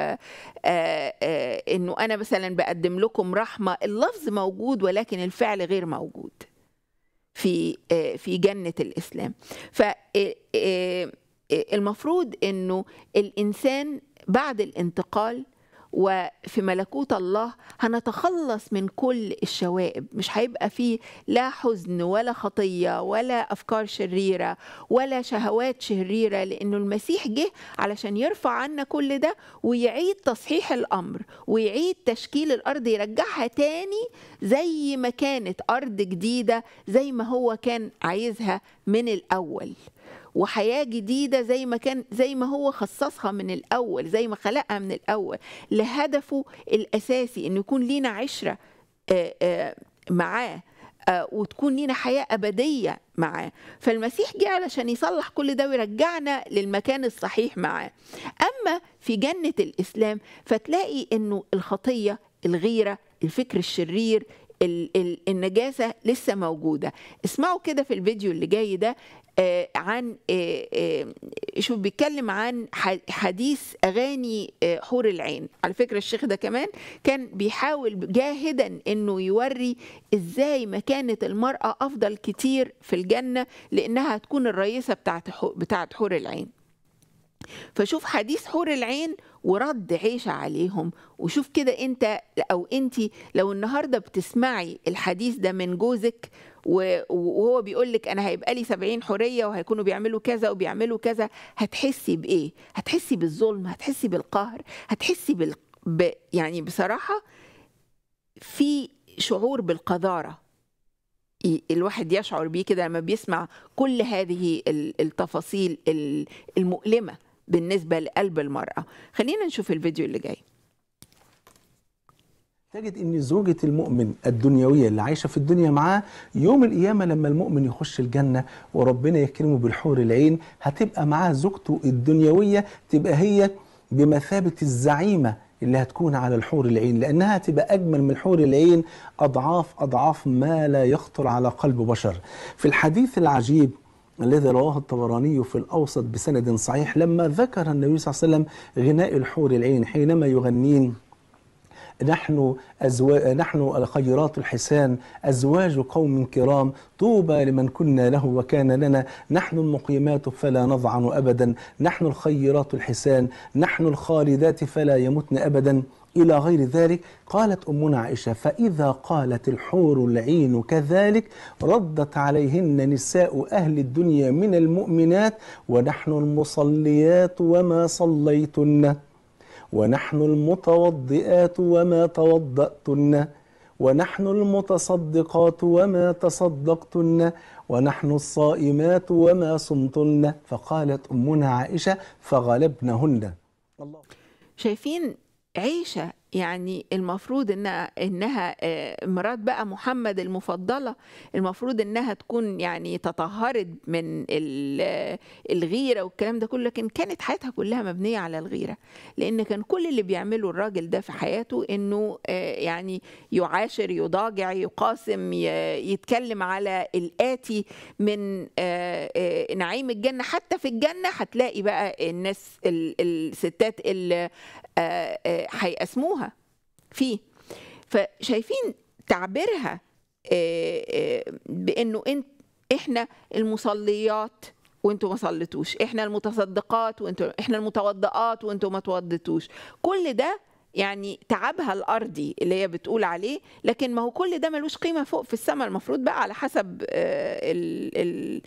انه انا مثلا بقدم لكم رحمه اللفظ موجود ولكن الفعل غير موجود في في جنه الاسلام ف المفروض انه الانسان بعد الانتقال وفي ملكوت الله هنتخلص من كل الشوائب مش هيبقى فيه لا حزن ولا خطية ولا أفكار شريرة ولا شهوات شريرة لأنه المسيح جه علشان يرفع عنا كل ده ويعيد تصحيح الأمر ويعيد تشكيل الأرض يرجعها تاني زي ما كانت أرض جديدة زي ما هو كان عايزها من الأول وحياه جديده زي ما كان زي ما هو خصصها من الاول زي ما خلقها من الاول لهدفه الاساسي انه يكون لينا عشره آه، آه، معاه آه، وتكون لينا حياة أبدية معاه فالمسيح جه علشان يصلح كل ده ويرجعنا للمكان الصحيح معاه أما في جنة الإسلام فتلاقي أنه الخطية الغيرة الفكر الشرير النجاسة لسه موجودة اسمعوا كده في الفيديو اللي جاي ده آه، عن آه، آه، شوف بيتكلم عن حديث اغاني حور العين على فكره الشيخ ده كمان كان بيحاول جاهدا انه يوري ازاي مكانه المراه افضل كتير في الجنه لانها هتكون الرئيسه بتاعت بتاعت حور العين فشوف حديث حور العين ورد عيشة عليهم وشوف كده انت او انت لو النهاردة بتسمعي الحديث ده من جوزك وهو بيقول لك انا هيبقى لي 70 حريه وهيكونوا بيعملوا كذا وبيعملوا كذا هتحسي بايه هتحسي بالظلم هتحسي بالقهر هتحسي بال ب... يعني بصراحه في شعور بالقذاره الواحد يشعر بيه كده لما بيسمع كل هذه التفاصيل المؤلمه بالنسبه لقلب المراه خلينا نشوف الفيديو اللي جاي تجد ان زوجة المؤمن الدنيوية اللي عايشة في الدنيا معاه يوم القيامة لما المؤمن يخش الجنة وربنا يكرمه بالحور العين هتبقى معاه زوجته الدنيوية تبقى هي بمثابة الزعيمة اللي هتكون على الحور العين لأنها تبقى أجمل من الحور العين أضعاف أضعاف ما لا يخطر على قلب بشر في الحديث العجيب الذي رواه الطبراني في الأوسط بسند صحيح لما ذكر النبي صلى الله عليه وسلم غناء الحور العين حينما يغنين نحن أزو... نحن خيرات الحسان أزواج قوم كرام طوبى لمن كنا له وكان لنا نحن المقيمات فلا نضعن أبدا نحن الخيرات الحسان نحن الخالدات فلا يمتن أبدا إلى غير ذلك قالت أمنا عائشة فإذا قالت الحور العين كذلك ردت عليهن نساء أهل الدنيا من المؤمنات ونحن المصليات وما صليتن ونحن المتوضئات وما توضأتن ونحن المتصدقات وما تصدقتن ونحن الصائمات وما صمتن فقالت أمنا عائشة فغلبنهن الله شايفين عيشة يعني المفروض انها انها آه، مرات بقى محمد المفضله المفروض انها تكون يعني تطهرت من الغيره والكلام ده كله لكن كانت حياتها كلها مبنيه على الغيره لان كان كل اللي بيعمله الراجل ده في حياته انه آه، يعني يعاشر يضاجع يقاسم يتكلم على الاتي من آه، نعيم الجنه حتى في الجنه هتلاقي بقى الناس الستات آه، آه، هيقسموها فيه فشايفين تعبيرها آه، بانه انت احنا المصليات وانتوا ما صليتوش احنا المتصدقات وانتوا احنا المتوضئات وانتوا ما توضيتوش كل ده يعني تعبها الارضي اللي هي بتقول عليه لكن ما هو كل ده ملوش قيمه فوق في السماء المفروض بقى على حسب الـ الـ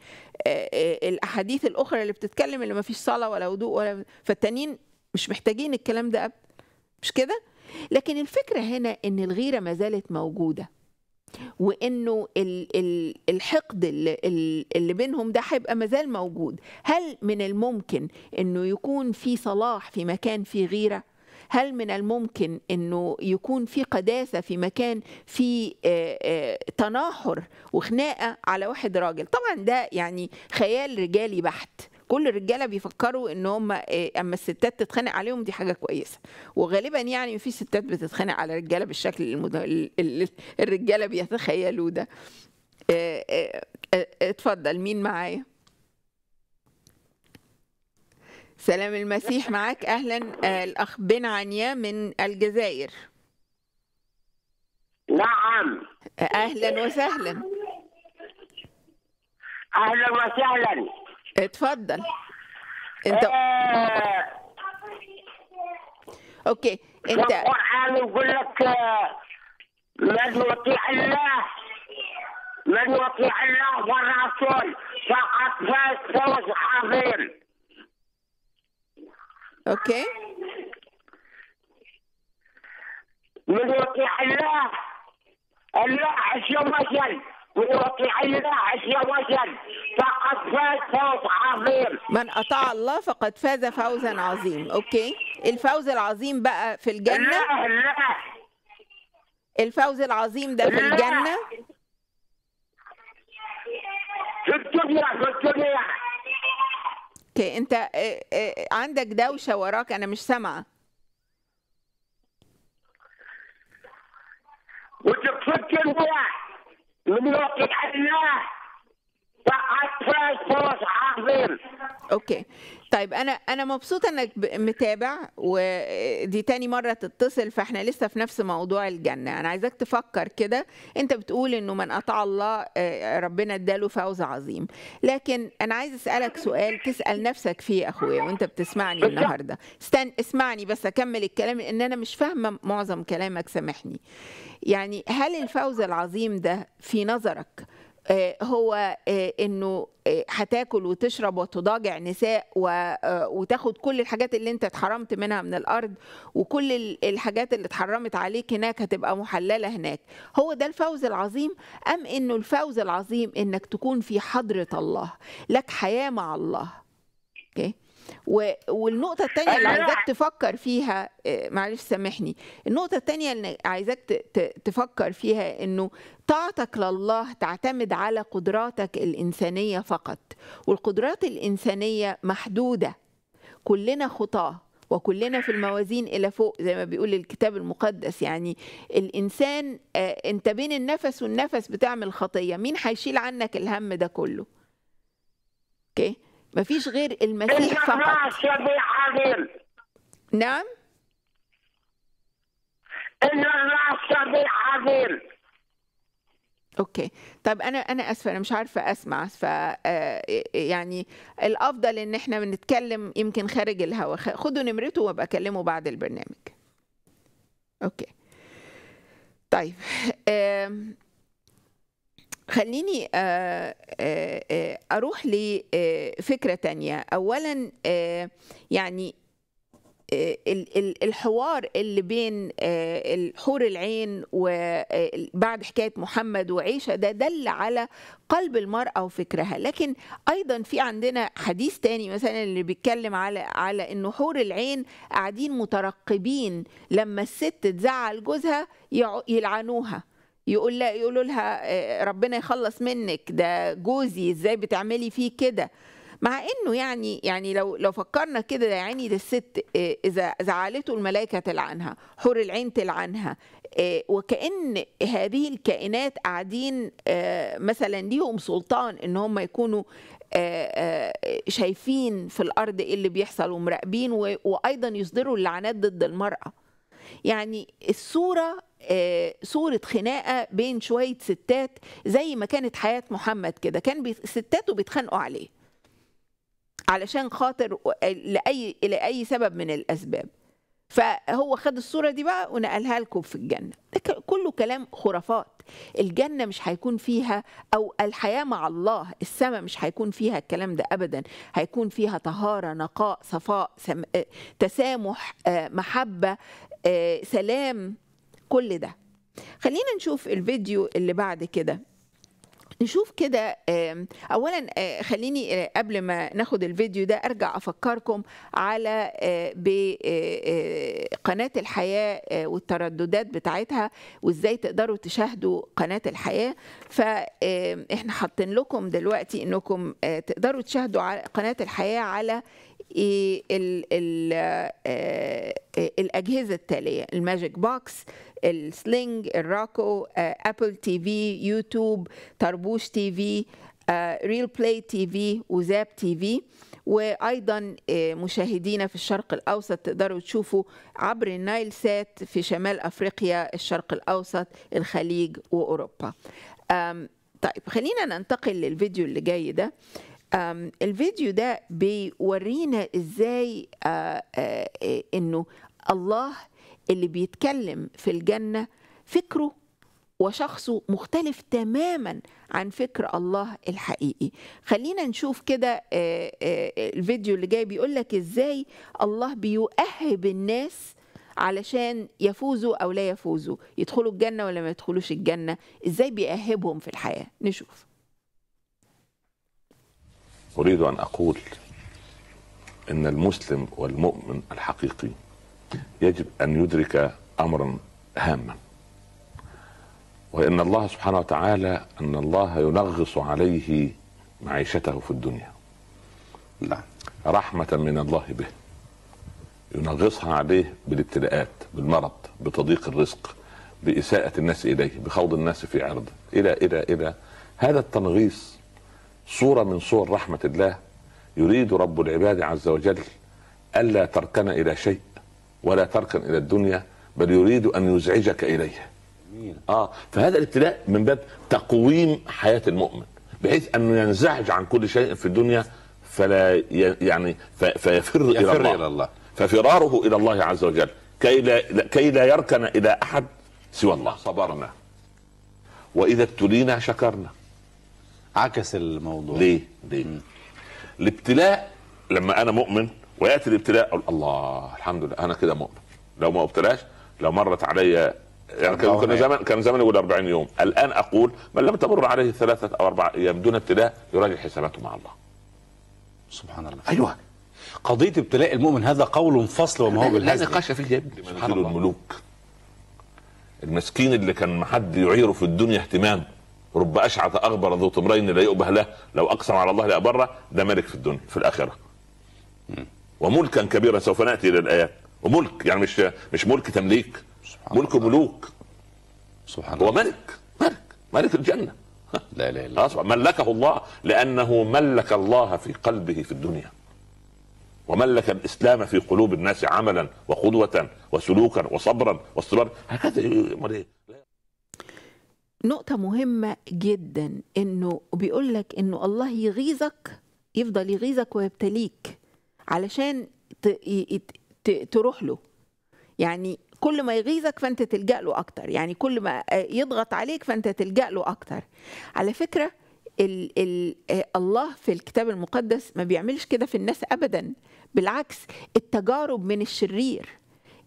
الاحاديث الاخرى اللي بتتكلم اللي ما فيش صلاه ولا وضوء ولا فالتانيين مش محتاجين الكلام ده قبل مش كده لكن الفكره هنا ان الغيره ما زالت موجوده وانه الحقد اللي بينهم ده هيبقى مازال موجود هل من الممكن انه يكون في صلاح في مكان في غيره هل من الممكن انه يكون في قداسه في مكان في تناحر وخناقه على واحد راجل طبعا ده يعني خيال رجالي بحت كل الرجاله بيفكروا ان هم آه، اما الستات تتخانق عليهم دي حاجه كويسه وغالبا يعني في ستات بتتخانق على رجاله بالشكل اللي الرجاله بيتخيلوه ده آه، آه، اتفضل مين معايا سلام المسيح معاك اهلا الاخ بن عنيا من الجزائر نعم اهلا وسهلا اهلا وسهلا اتفضل انت آه. اوكي انت القران يقول لك من يطيع الله من يطيع الله والرسول فقد فاز فوز عظيم اوكي من يطيع الله الله عز وجل من أطاع الله فقد فاز فوزا عظيما أوكي الفوز العظيم بقى في الجنة لا الفوز العظيم ده في الجنة في الدنيا في الدنيا اوكي انت آه، آه، عندك دوشه وراك انا مش سامعه وتفكر واحد من وقت الله اوكي طيب انا انا مبسوطه انك متابع ودي تاني مره تتصل فاحنا لسه في نفس موضوع الجنه انا عايزاك تفكر كده انت بتقول انه من اطاع الله آه، ربنا اداله فوز عظيم لكن انا عايز اسالك سؤال تسال نفسك فيه يا اخويا وانت بتسمعني النهارده استن اسمعني بس اكمل الكلام لان انا مش فاهمه معظم كلامك سامحني يعني هل الفوز العظيم ده في نظرك آه، هو آه، انه آه، هتاكل وتشرب وتضاجع نساء وتاخد كل الحاجات اللي انت اتحرمت منها من الارض وكل الحاجات اللي اتحرمت عليك هناك هتبقى محلله هناك هو ده الفوز العظيم ام انه الفوز العظيم انك تكون في حضره الله لك حياه مع الله اوكي okay. والنقطه الثانيه اللي أيوة. عايزاك تفكر فيها آه، معلش سامحني النقطه الثانيه اللي عايزاك تفكر فيها انه طاعتك لله تعتمد على قدراتك الانسانيه فقط والقدرات الانسانيه محدوده كلنا خطاه وكلنا في الموازين الى فوق زي ما بيقول الكتاب المقدس يعني الانسان آه، انت بين النفس والنفس بتعمل خطيه مين هيشيل عنك الهم ده كله اوكي okay. ما فيش غير المسيح فقط نعم إن الله سميع عليم اوكي طب انا انا اسفه انا مش عارفه اسمع ف آه، يعني الافضل ان احنا بنتكلم يمكن خارج الهوا خدوا نمرته وابقى اكلمه بعد البرنامج اوكي طيب خليني آه، آه، آه، اروح لفكره تانية اولا يعني الحوار اللي بين حور العين وبعد حكايه محمد وعيشه ده دل على قلب المراه وفكرها لكن ايضا في عندنا حديث تاني مثلا اللي بيتكلم على على ان حور العين قاعدين مترقبين لما الست تزعل جوزها يلعنوها يقول لا يقولوا لها آه، آه، ربنا يخلص منك ده جوزي ازاي بتعملي فيه كده مع انه يعني يعني لو لو فكرنا كده يعني ده الست آه، اذا زعلته الملائكه تلعنها حور العين تلعنها وكان هذه الكائنات قاعدين مثلا ليهم سلطان ان هم يكونوا شايفين في الارض ايه اللي بيحصل ومراقبين وايضا يصدروا اللعنات ضد المراه يعني الصوره آه، صورة خناقة بين شوية ستات زي ما كانت حياة محمد كده كان ستاته بيتخانقوا عليه علشان خاطر لأي لأي سبب من الأسباب فهو خد الصورة دي بقى ونقلها لكم في الجنة ده كله كلام خرافات الجنة مش هيكون فيها أو الحياة مع الله السماء مش هيكون فيها الكلام ده أبدا هيكون فيها طهارة نقاء صفاء سم... آه، تسامح آه، محبة سلام كل ده خلينا نشوف الفيديو اللي بعد كده نشوف كده اولا آه، خليني آه، قبل ما ناخد الفيديو ده ارجع افكركم على آه، بقناه الحياه والترددات بتاعتها وازاي تقدروا تشاهدوا قناه الحياه فاحنا حاطين لكم دلوقتي انكم تقدروا تشاهدوا قناه الحياه على إيه، ال ال آه، آه، الأجهزة التالية الماجيك بوكس السلينج الراكو آه، أبل تي في يوتيوب طربوش تي في ريل بلاي تي في وزاب تي في وايضا مشاهدينا في الشرق الاوسط تقدروا تشوفوا عبر النايل سات في شمال افريقيا الشرق الاوسط الخليج واوروبا طيب خلينا ننتقل للفيديو اللي جاي ده الفيديو ده بيورينا ازاي آه، آه، انه الله اللي بيتكلم في الجنة فكره وشخصه مختلف تماما عن فكر الله الحقيقي خلينا نشوف كده آه، الفيديو اللي جاي بيقول لك ازاي الله بيؤهب الناس علشان يفوزوا او لا يفوزوا يدخلوا الجنه ولا ما يدخلوش الجنه ازاي بيأهبهم في الحياه نشوف اريد ان اقول ان المسلم والمؤمن الحقيقي يجب ان يدرك امرا هاما وان الله سبحانه وتعالى ان الله ينغص عليه معيشته في الدنيا نعم رحمه من الله به ينغصها عليه بالابتلاءات بالمرض بتضييق الرزق باساءه الناس اليه بخوض الناس في عرضه الى الى الى هذا التنغيص صورة من صور رحمة الله يريد رب العباد عز وجل ألا تركن إلى شيء ولا تركن إلى الدنيا بل يريد أن يزعجك إليها آه فهذا الابتلاء من باب تقويم حياة المؤمن بحيث أنه ينزعج عن كل شيء في الدنيا فلا يعني فيفر إلى الله, إلى الله ففراره إلى الله عز وجل كي لا, كي لا يركن إلى أحد سوى الله صبرنا وإذا ابتلينا شكرنا عكس الموضوع ليه ليه م. الابتلاء لما انا مؤمن وياتي الابتلاء اقول الله الحمد لله انا كده مؤمن لو ما ابتلاش لو مرت علي يعني كان كان زمان كان زمان يقول 40 يوم الان اقول من لم تمر عليه ثلاثه او اربع ايام دون ابتلاء يراجع حساباته مع الله سبحان الله ايوه قضيه ابتلاء المؤمن هذا قول فصل وما هو بالهزل لا نقاش فيه يا ابني سبحان الله الملوك المسكين اللي كان حد يعيره في الدنيا اهتمام رب اشعث اغبر ذو طمرين لا يؤبه له لو اقسم على الله لابره ده ملك في الدنيا في الاخره وملكا كبيرا سوف ناتي الى الايات وملك يعني مش مش ملك تمليك ملك ملوك سبحان الله هو ملك ملك ملك الجنه لا لا آه، لا ملكه الله لانه ملك الله في قلبه في الدنيا وملك الاسلام في قلوب الناس عملا وقدوه وسلوكا وصبرا واستمرارا هكذا امال ايه نقطة مهمة جدا انه بيقول لك انه الله يغيظك يفضل يغيظك ويبتليك علشان تروح له يعني كل ما يغيظك فانت تلجا له اكتر يعني كل ما آه، يضغط عليك فانت تلجا له اكتر على فكره الـ الـ آه، الله في الكتاب المقدس ما بيعملش كده في الناس ابدا بالعكس التجارب من الشرير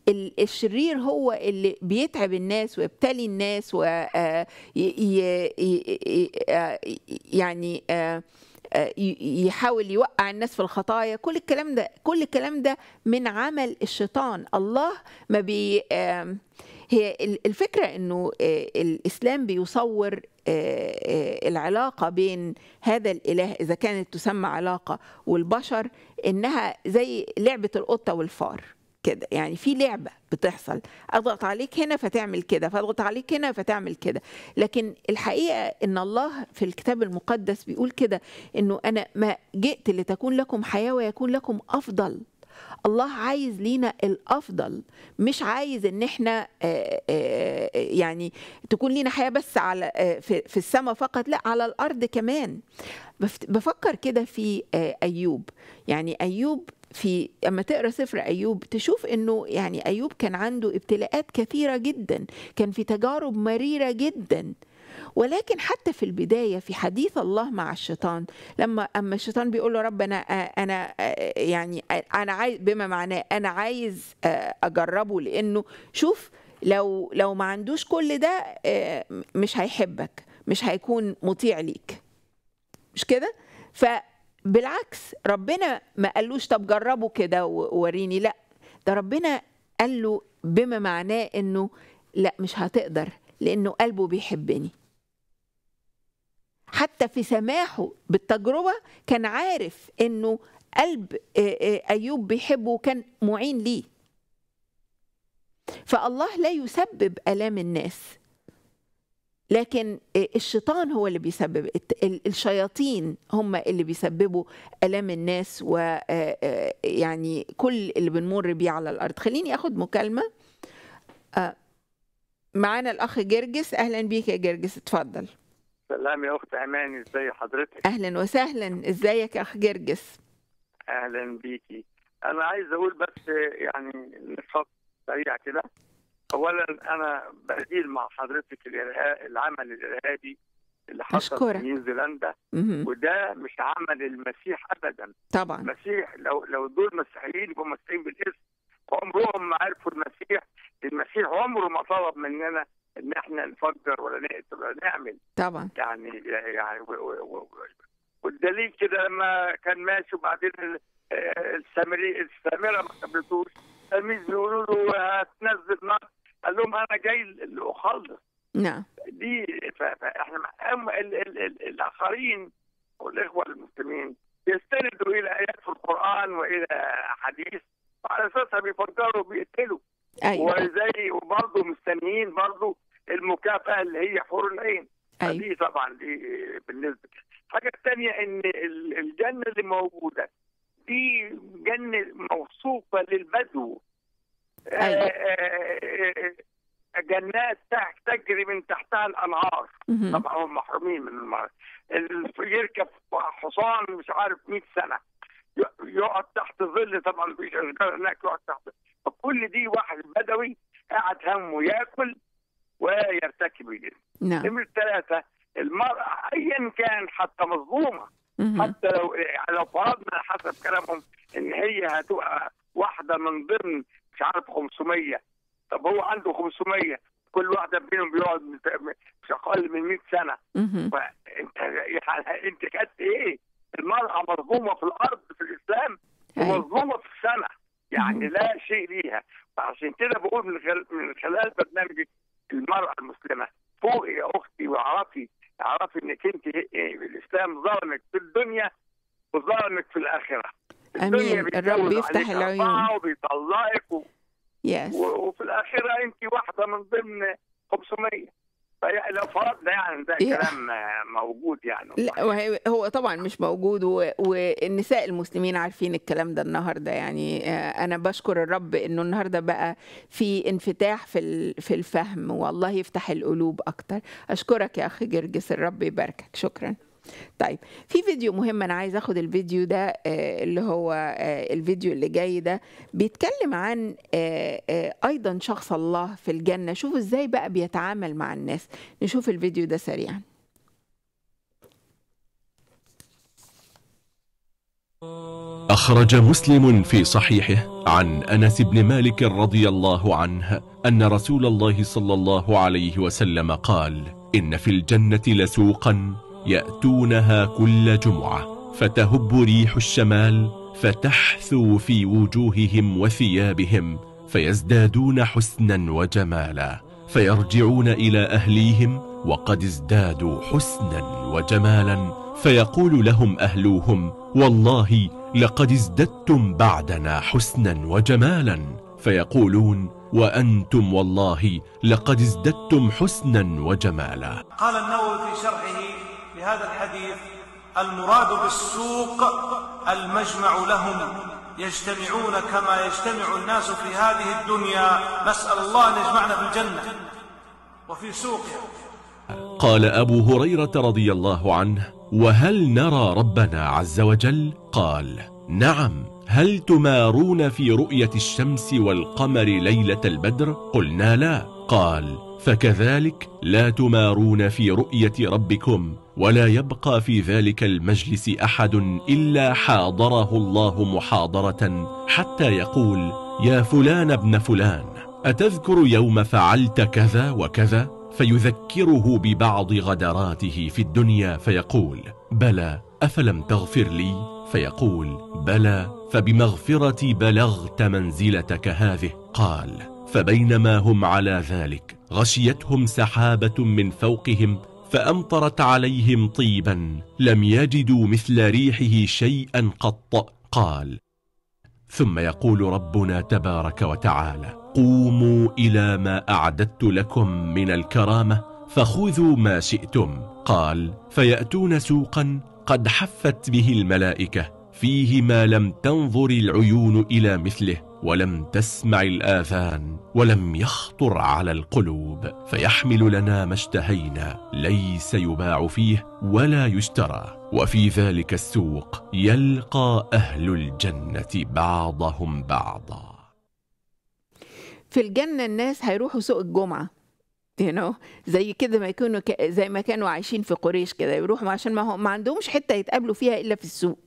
الشرير هو اللي بيتعب الناس ويبتلي الناس و يعني يحاول يوقع الناس في الخطايا كل الكلام ده كل الكلام ده من عمل الشيطان الله ما بي آه، هي الفكره انه آه، الاسلام بيصور آه، العلاقه بين هذا الاله اذا كانت تسمى علاقه والبشر انها زي لعبه القطه والفار كده يعني في لعبه بتحصل اضغط عليك هنا فتعمل كده فاضغط عليك هنا فتعمل كده لكن الحقيقه ان الله في الكتاب المقدس بيقول كده انه انا ما جئت لتكون لكم حياه ويكون لكم افضل الله عايز لينا الافضل مش عايز ان احنا آه، آه، آه، يعني تكون لينا حياه بس على في السماء فقط لا على الارض كمان بفكر كده في ايوب يعني ايوب في اما تقرا سفر ايوب تشوف انه يعني ايوب كان عنده ابتلاءات كثيره جدا كان في تجارب مريره جدا ولكن حتى في البدايه في حديث الله مع الشيطان لما اما الشيطان بيقول له رب انا انا يعني انا عايز بما معناه انا عايز اجربه لانه شوف لو لو ما عندوش كل ده مش هيحبك مش هيكون مطيع ليك مش كده ف بالعكس ربنا ما قالوش طب جربوا كده ووريني لا ده ربنا قال له بما معناه انه لا مش هتقدر لانه قلبه بيحبني حتى في سماحه بالتجربه كان عارف انه قلب ايوب بيحبه وكان معين ليه فالله لا يسبب الام الناس لكن الشيطان هو اللي بيسبب الشياطين هم اللي بيسببوا الام الناس ويعني آه، آه، كل اللي بنمر بيه على الارض خليني اخد مكالمه آه، معانا الاخ جرجس اهلا بيك يا جرجس اتفضل سلام يا اخت اماني ازي حضرتك اهلا وسهلا ازيك يا اخ جرجس اهلا بيكي انا عايز اقول بس يعني نشاط سريع كده اولا انا بديل مع حضرتك العمل الارهابي اللي حصل في نيوزيلندا وده مش عمل المسيح ابدا طبعا المسيح لو لو دول مسيحيين يبقوا مسيحيين بالاسم عمرهم ما عرفوا المسيح المسيح عمره ما طلب مننا ان احنا نفجر ولا نقتل ولا نعمل طبعا يعني يعني والدليل كده لما كان ماشي وبعدين آه، السامري السامره ما قبلتوش تلميذ بيقولوا له هتنزل نار قال لهم انا جاي لاخلص نعم دي فاحنا اما الاخرين والاخوه المسلمين بيستندوا الى ايات في القران والى حديث وعلى اساسها بيفجروا بيقتلوا ايوه وزي وبرضه مستنيين برضه المكافاه اللي هي حور العين أيوة. دي طبعا دي بالنسبه الحاجه الثانيه ان الجنه اللي موجوده دي جنه موصوفه للبدو أيوة. آه، آه، آه، جنات تحت تجري من تحتها الانهار طبعا هم محرومين من المرض يركب حصان مش عارف 100 سنه يقعد تحت ظل طبعا مفيش اشجار هناك يقعد تحت فكل دي واحد بدوي قاعد همه ياكل ويرتكب الجن نعم نمرة ثلاثة المرأة أيا كان حتى مظلومة حتى لو لو فرضنا حسب كلامهم إن هي هتبقى واحدة من ضمن مش عارف 500 طب هو عنده 500 كل واحده منهم بيقعد مش اقل من 100 سنه فانت يعني انت قد ايه؟ المراه مظلومه في الارض في الاسلام أيوة. ومظلومه في السنه يعني لا شيء ليها فعشان كده بقول من خلال, من خلال برنامجي المراه المسلمه فوقي يا اختي واعرفي اعرفي انك انت إيه، إيه، الاسلام ظلمك في الدنيا وظلمك في الاخره امين الرب يفتح العيون وبيطلقك و... yes. و... وفي الاخيره انت واحده من ضمن 500 لو فرضنا يعني ده كلام موجود يعني لا وهي هو طبعا مش موجود والنساء المسلمين عارفين الكلام ده النهارده يعني آه، انا بشكر الرب انه النهارده بقى في انفتاح في في الفهم والله يفتح القلوب اكتر اشكرك يا اخي جرجس الرب يباركك شكرا طيب في فيديو مهم انا عايز اخد الفيديو ده آه، اللي هو آه، الفيديو اللي جاي ده بيتكلم عن آه، ايضا شخص الله في الجنه شوفوا ازاي بقى بيتعامل مع الناس نشوف الفيديو ده سريعا أخرج مسلم في صحيحه عن أنس بن مالك رضي الله عنه أن رسول الله صلى الله عليه وسلم قال إن في الجنة لسوقا يأتونها كل جمعة فتهب ريح الشمال فتحثو في وجوههم وثيابهم فيزدادون حسنا وجمالا فيرجعون إلى أهليهم وقد ازدادوا حسنا وجمالا فيقول لهم أهلوهم والله لقد ازددتم بعدنا حسنا وجمالا فيقولون وأنتم والله لقد ازددتم حسنا وجمالا قال النووي في شرحه في هذا الحديث المراد بالسوق المجمع لهم يجتمعون كما يجتمع الناس في هذه الدنيا نسأل الله أن يجمعنا في الجنة وفي سوقها قال أبو هريرة رضي الله عنه وهل نرى ربنا عز وجل قال نعم هل تمارون في رؤية الشمس والقمر ليلة البدر قلنا لا قال فكذلك لا تمارون في رؤية ربكم ولا يبقى في ذلك المجلس أحد إلا حاضره الله محاضرة حتى يقول يا فلان ابن فلان أتذكر يوم فعلت كذا وكذا فيذكره ببعض غدراته في الدنيا فيقول بلى أفلم تغفر لي فيقول بلى فبمغفرتي بلغت منزلتك هذه قال فبينما هم على ذلك غشيتهم سحابة من فوقهم فأمطرت عليهم طيبا لم يجدوا مثل ريحه شيئا قط قال ثم يقول ربنا تبارك وتعالى قوموا إلى ما أعددت لكم من الكرامة فخذوا ما شئتم قال فيأتون سوقا قد حفت به الملائكة فيه ما لم تنظر العيون إلى مثله ولم تسمع الآذان ولم يخطر على القلوب فيحمل لنا ما اشتهينا ليس يباع فيه ولا يشترى وفي ذلك السوق يلقى أهل الجنة بعضهم بعضا في الجنة الناس هيروحوا سوق الجمعة you know زي كده ما يكونوا ك... زي ما كانوا عايشين في قريش كده يروحوا عشان ما هم ما عندهمش حته يتقابلوا فيها الا في السوق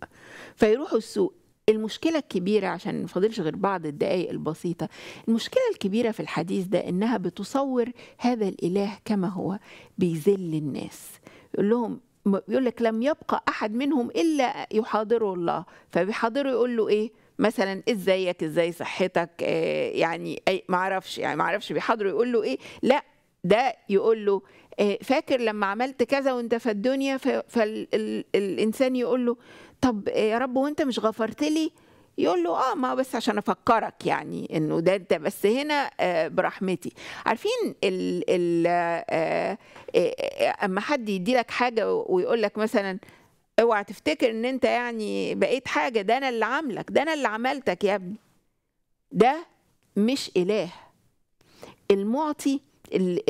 فيروحوا السوق المشكلة الكبيرة عشان نفضلش غير بعض الدقايق البسيطة المشكلة الكبيرة في الحديث ده إنها بتصور هذا الإله كما هو بيذل الناس يقول لهم يقول لك لم يبقى أحد منهم إلا يحاضره الله فبيحاضره يقول له إيه مثلا ازيك ازاي صحتك آه، يعني اي ما اعرفش يعني ما اعرفش بيحاضره يقول له ايه لا ده يقول له آه، فاكر لما عملت كذا وانت في الدنيا فالانسان يقول له طب إيه يا رب وانت مش غفرت لي يقول له اه ما بس عشان افكرك يعني انه ده انت بس هنا آه، برحمتي عارفين ال ال آه، آه، اما حد يدي لك حاجه ويقول لك مثلا اوعى تفتكر ان انت يعني بقيت حاجه ده انا اللي عاملك ده انا اللي عملتك يا ابني ده مش اله المعطي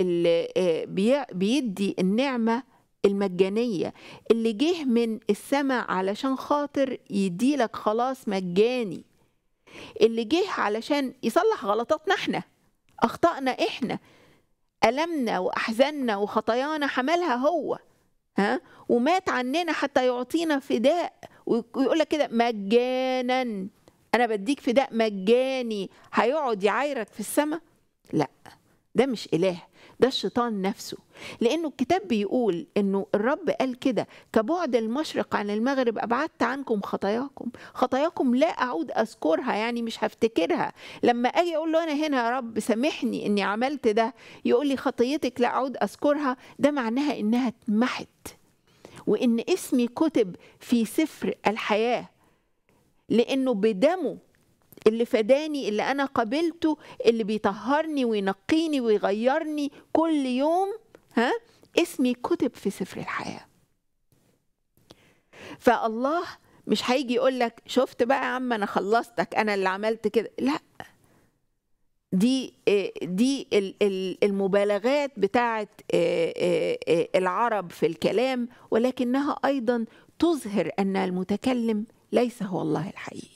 اللي بيدي النعمه المجانية اللي جه من السماء علشان خاطر يديلك خلاص مجاني اللي جه علشان يصلح غلطاتنا احنا أخطأنا احنا ألمنا وأحزاننا وخطايانا حملها هو ها ومات عننا حتى يعطينا فداء ويقول لك كده مجانا انا بديك فداء مجاني هيقعد يعايرك في السماء لا ده مش اله ده الشيطان نفسه لأنه الكتاب بيقول أنه الرب قال كده كبعد المشرق عن المغرب أبعدت عنكم خطاياكم خطاياكم لا أعود أذكرها يعني مش هفتكرها لما أجي أقول له أنا هنا يا رب سامحني أني عملت ده يقول لي خطيتك لا أعود أذكرها ده معناها أنها اتمحت وإن اسمي كتب في سفر الحياة لأنه بدمه اللي فداني اللي أنا قابلته اللي بيطهرني وينقيني ويغيرني كل يوم ها اسمي كتب في سفر الحياة فالله مش هيجي يقول لك شفت بقى يا عم انا خلصتك انا اللي عملت كده لا دي دي المبالغات بتاعه العرب في الكلام ولكنها ايضا تظهر ان المتكلم ليس هو الله الحقيقي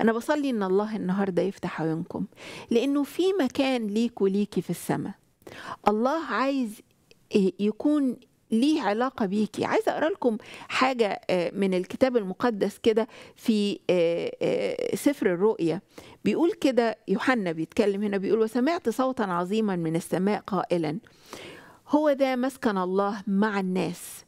أنا بصلي إن الله النهاردة يفتح عيونكم لأنه في مكان ليك وليكي في السماء الله عايز يكون ليه علاقة بيكي عايزة أقرأ لكم حاجة آه، من الكتاب المقدس كده في آه، آه، سفر الرؤيا بيقول كده يوحنا بيتكلم هنا بيقول وسمعت صوتا عظيما من السماء قائلا هو ذا مسكن الله مع الناس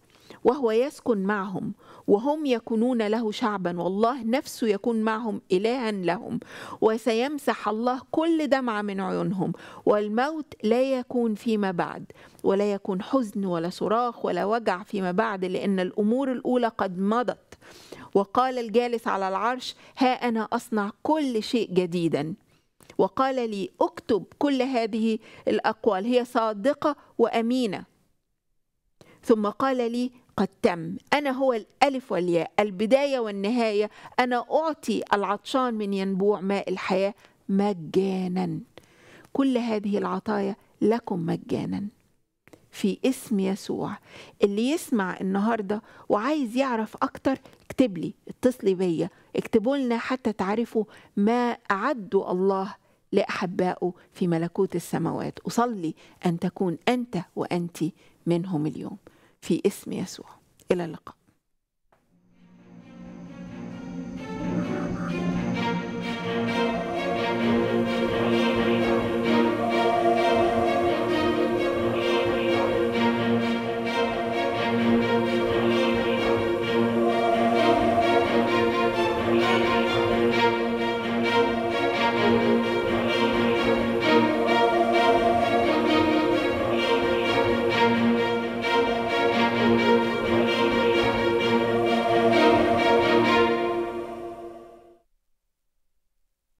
وهو يسكن معهم وهم يكونون له شعبا والله نفسه يكون معهم إلها لهم وسيمسح الله كل دمعة من عيونهم والموت لا يكون فيما بعد ولا يكون حزن ولا صراخ ولا وجع فيما بعد لأن الأمور الأولى قد مضت وقال الجالس على العرش ها أنا أصنع كل شيء جديدا وقال لي اكتب كل هذه الأقوال هي صادقة وأمينة ثم قال لي قد تم أنا هو الألف والياء البداية والنهاية أنا أعطي العطشان من ينبوع ماء الحياة مجانا كل هذه العطايا لكم مجانا في اسم يسوع اللي يسمع النهاردة وعايز يعرف أكتر اكتب لي اتصلي بيا اكتبوا لنا حتى تعرفوا ما أعده الله لأحبائه في ملكوت السماوات أصلي أن تكون أنت وأنت منهم اليوم في اسم يسوع إلى اللقاء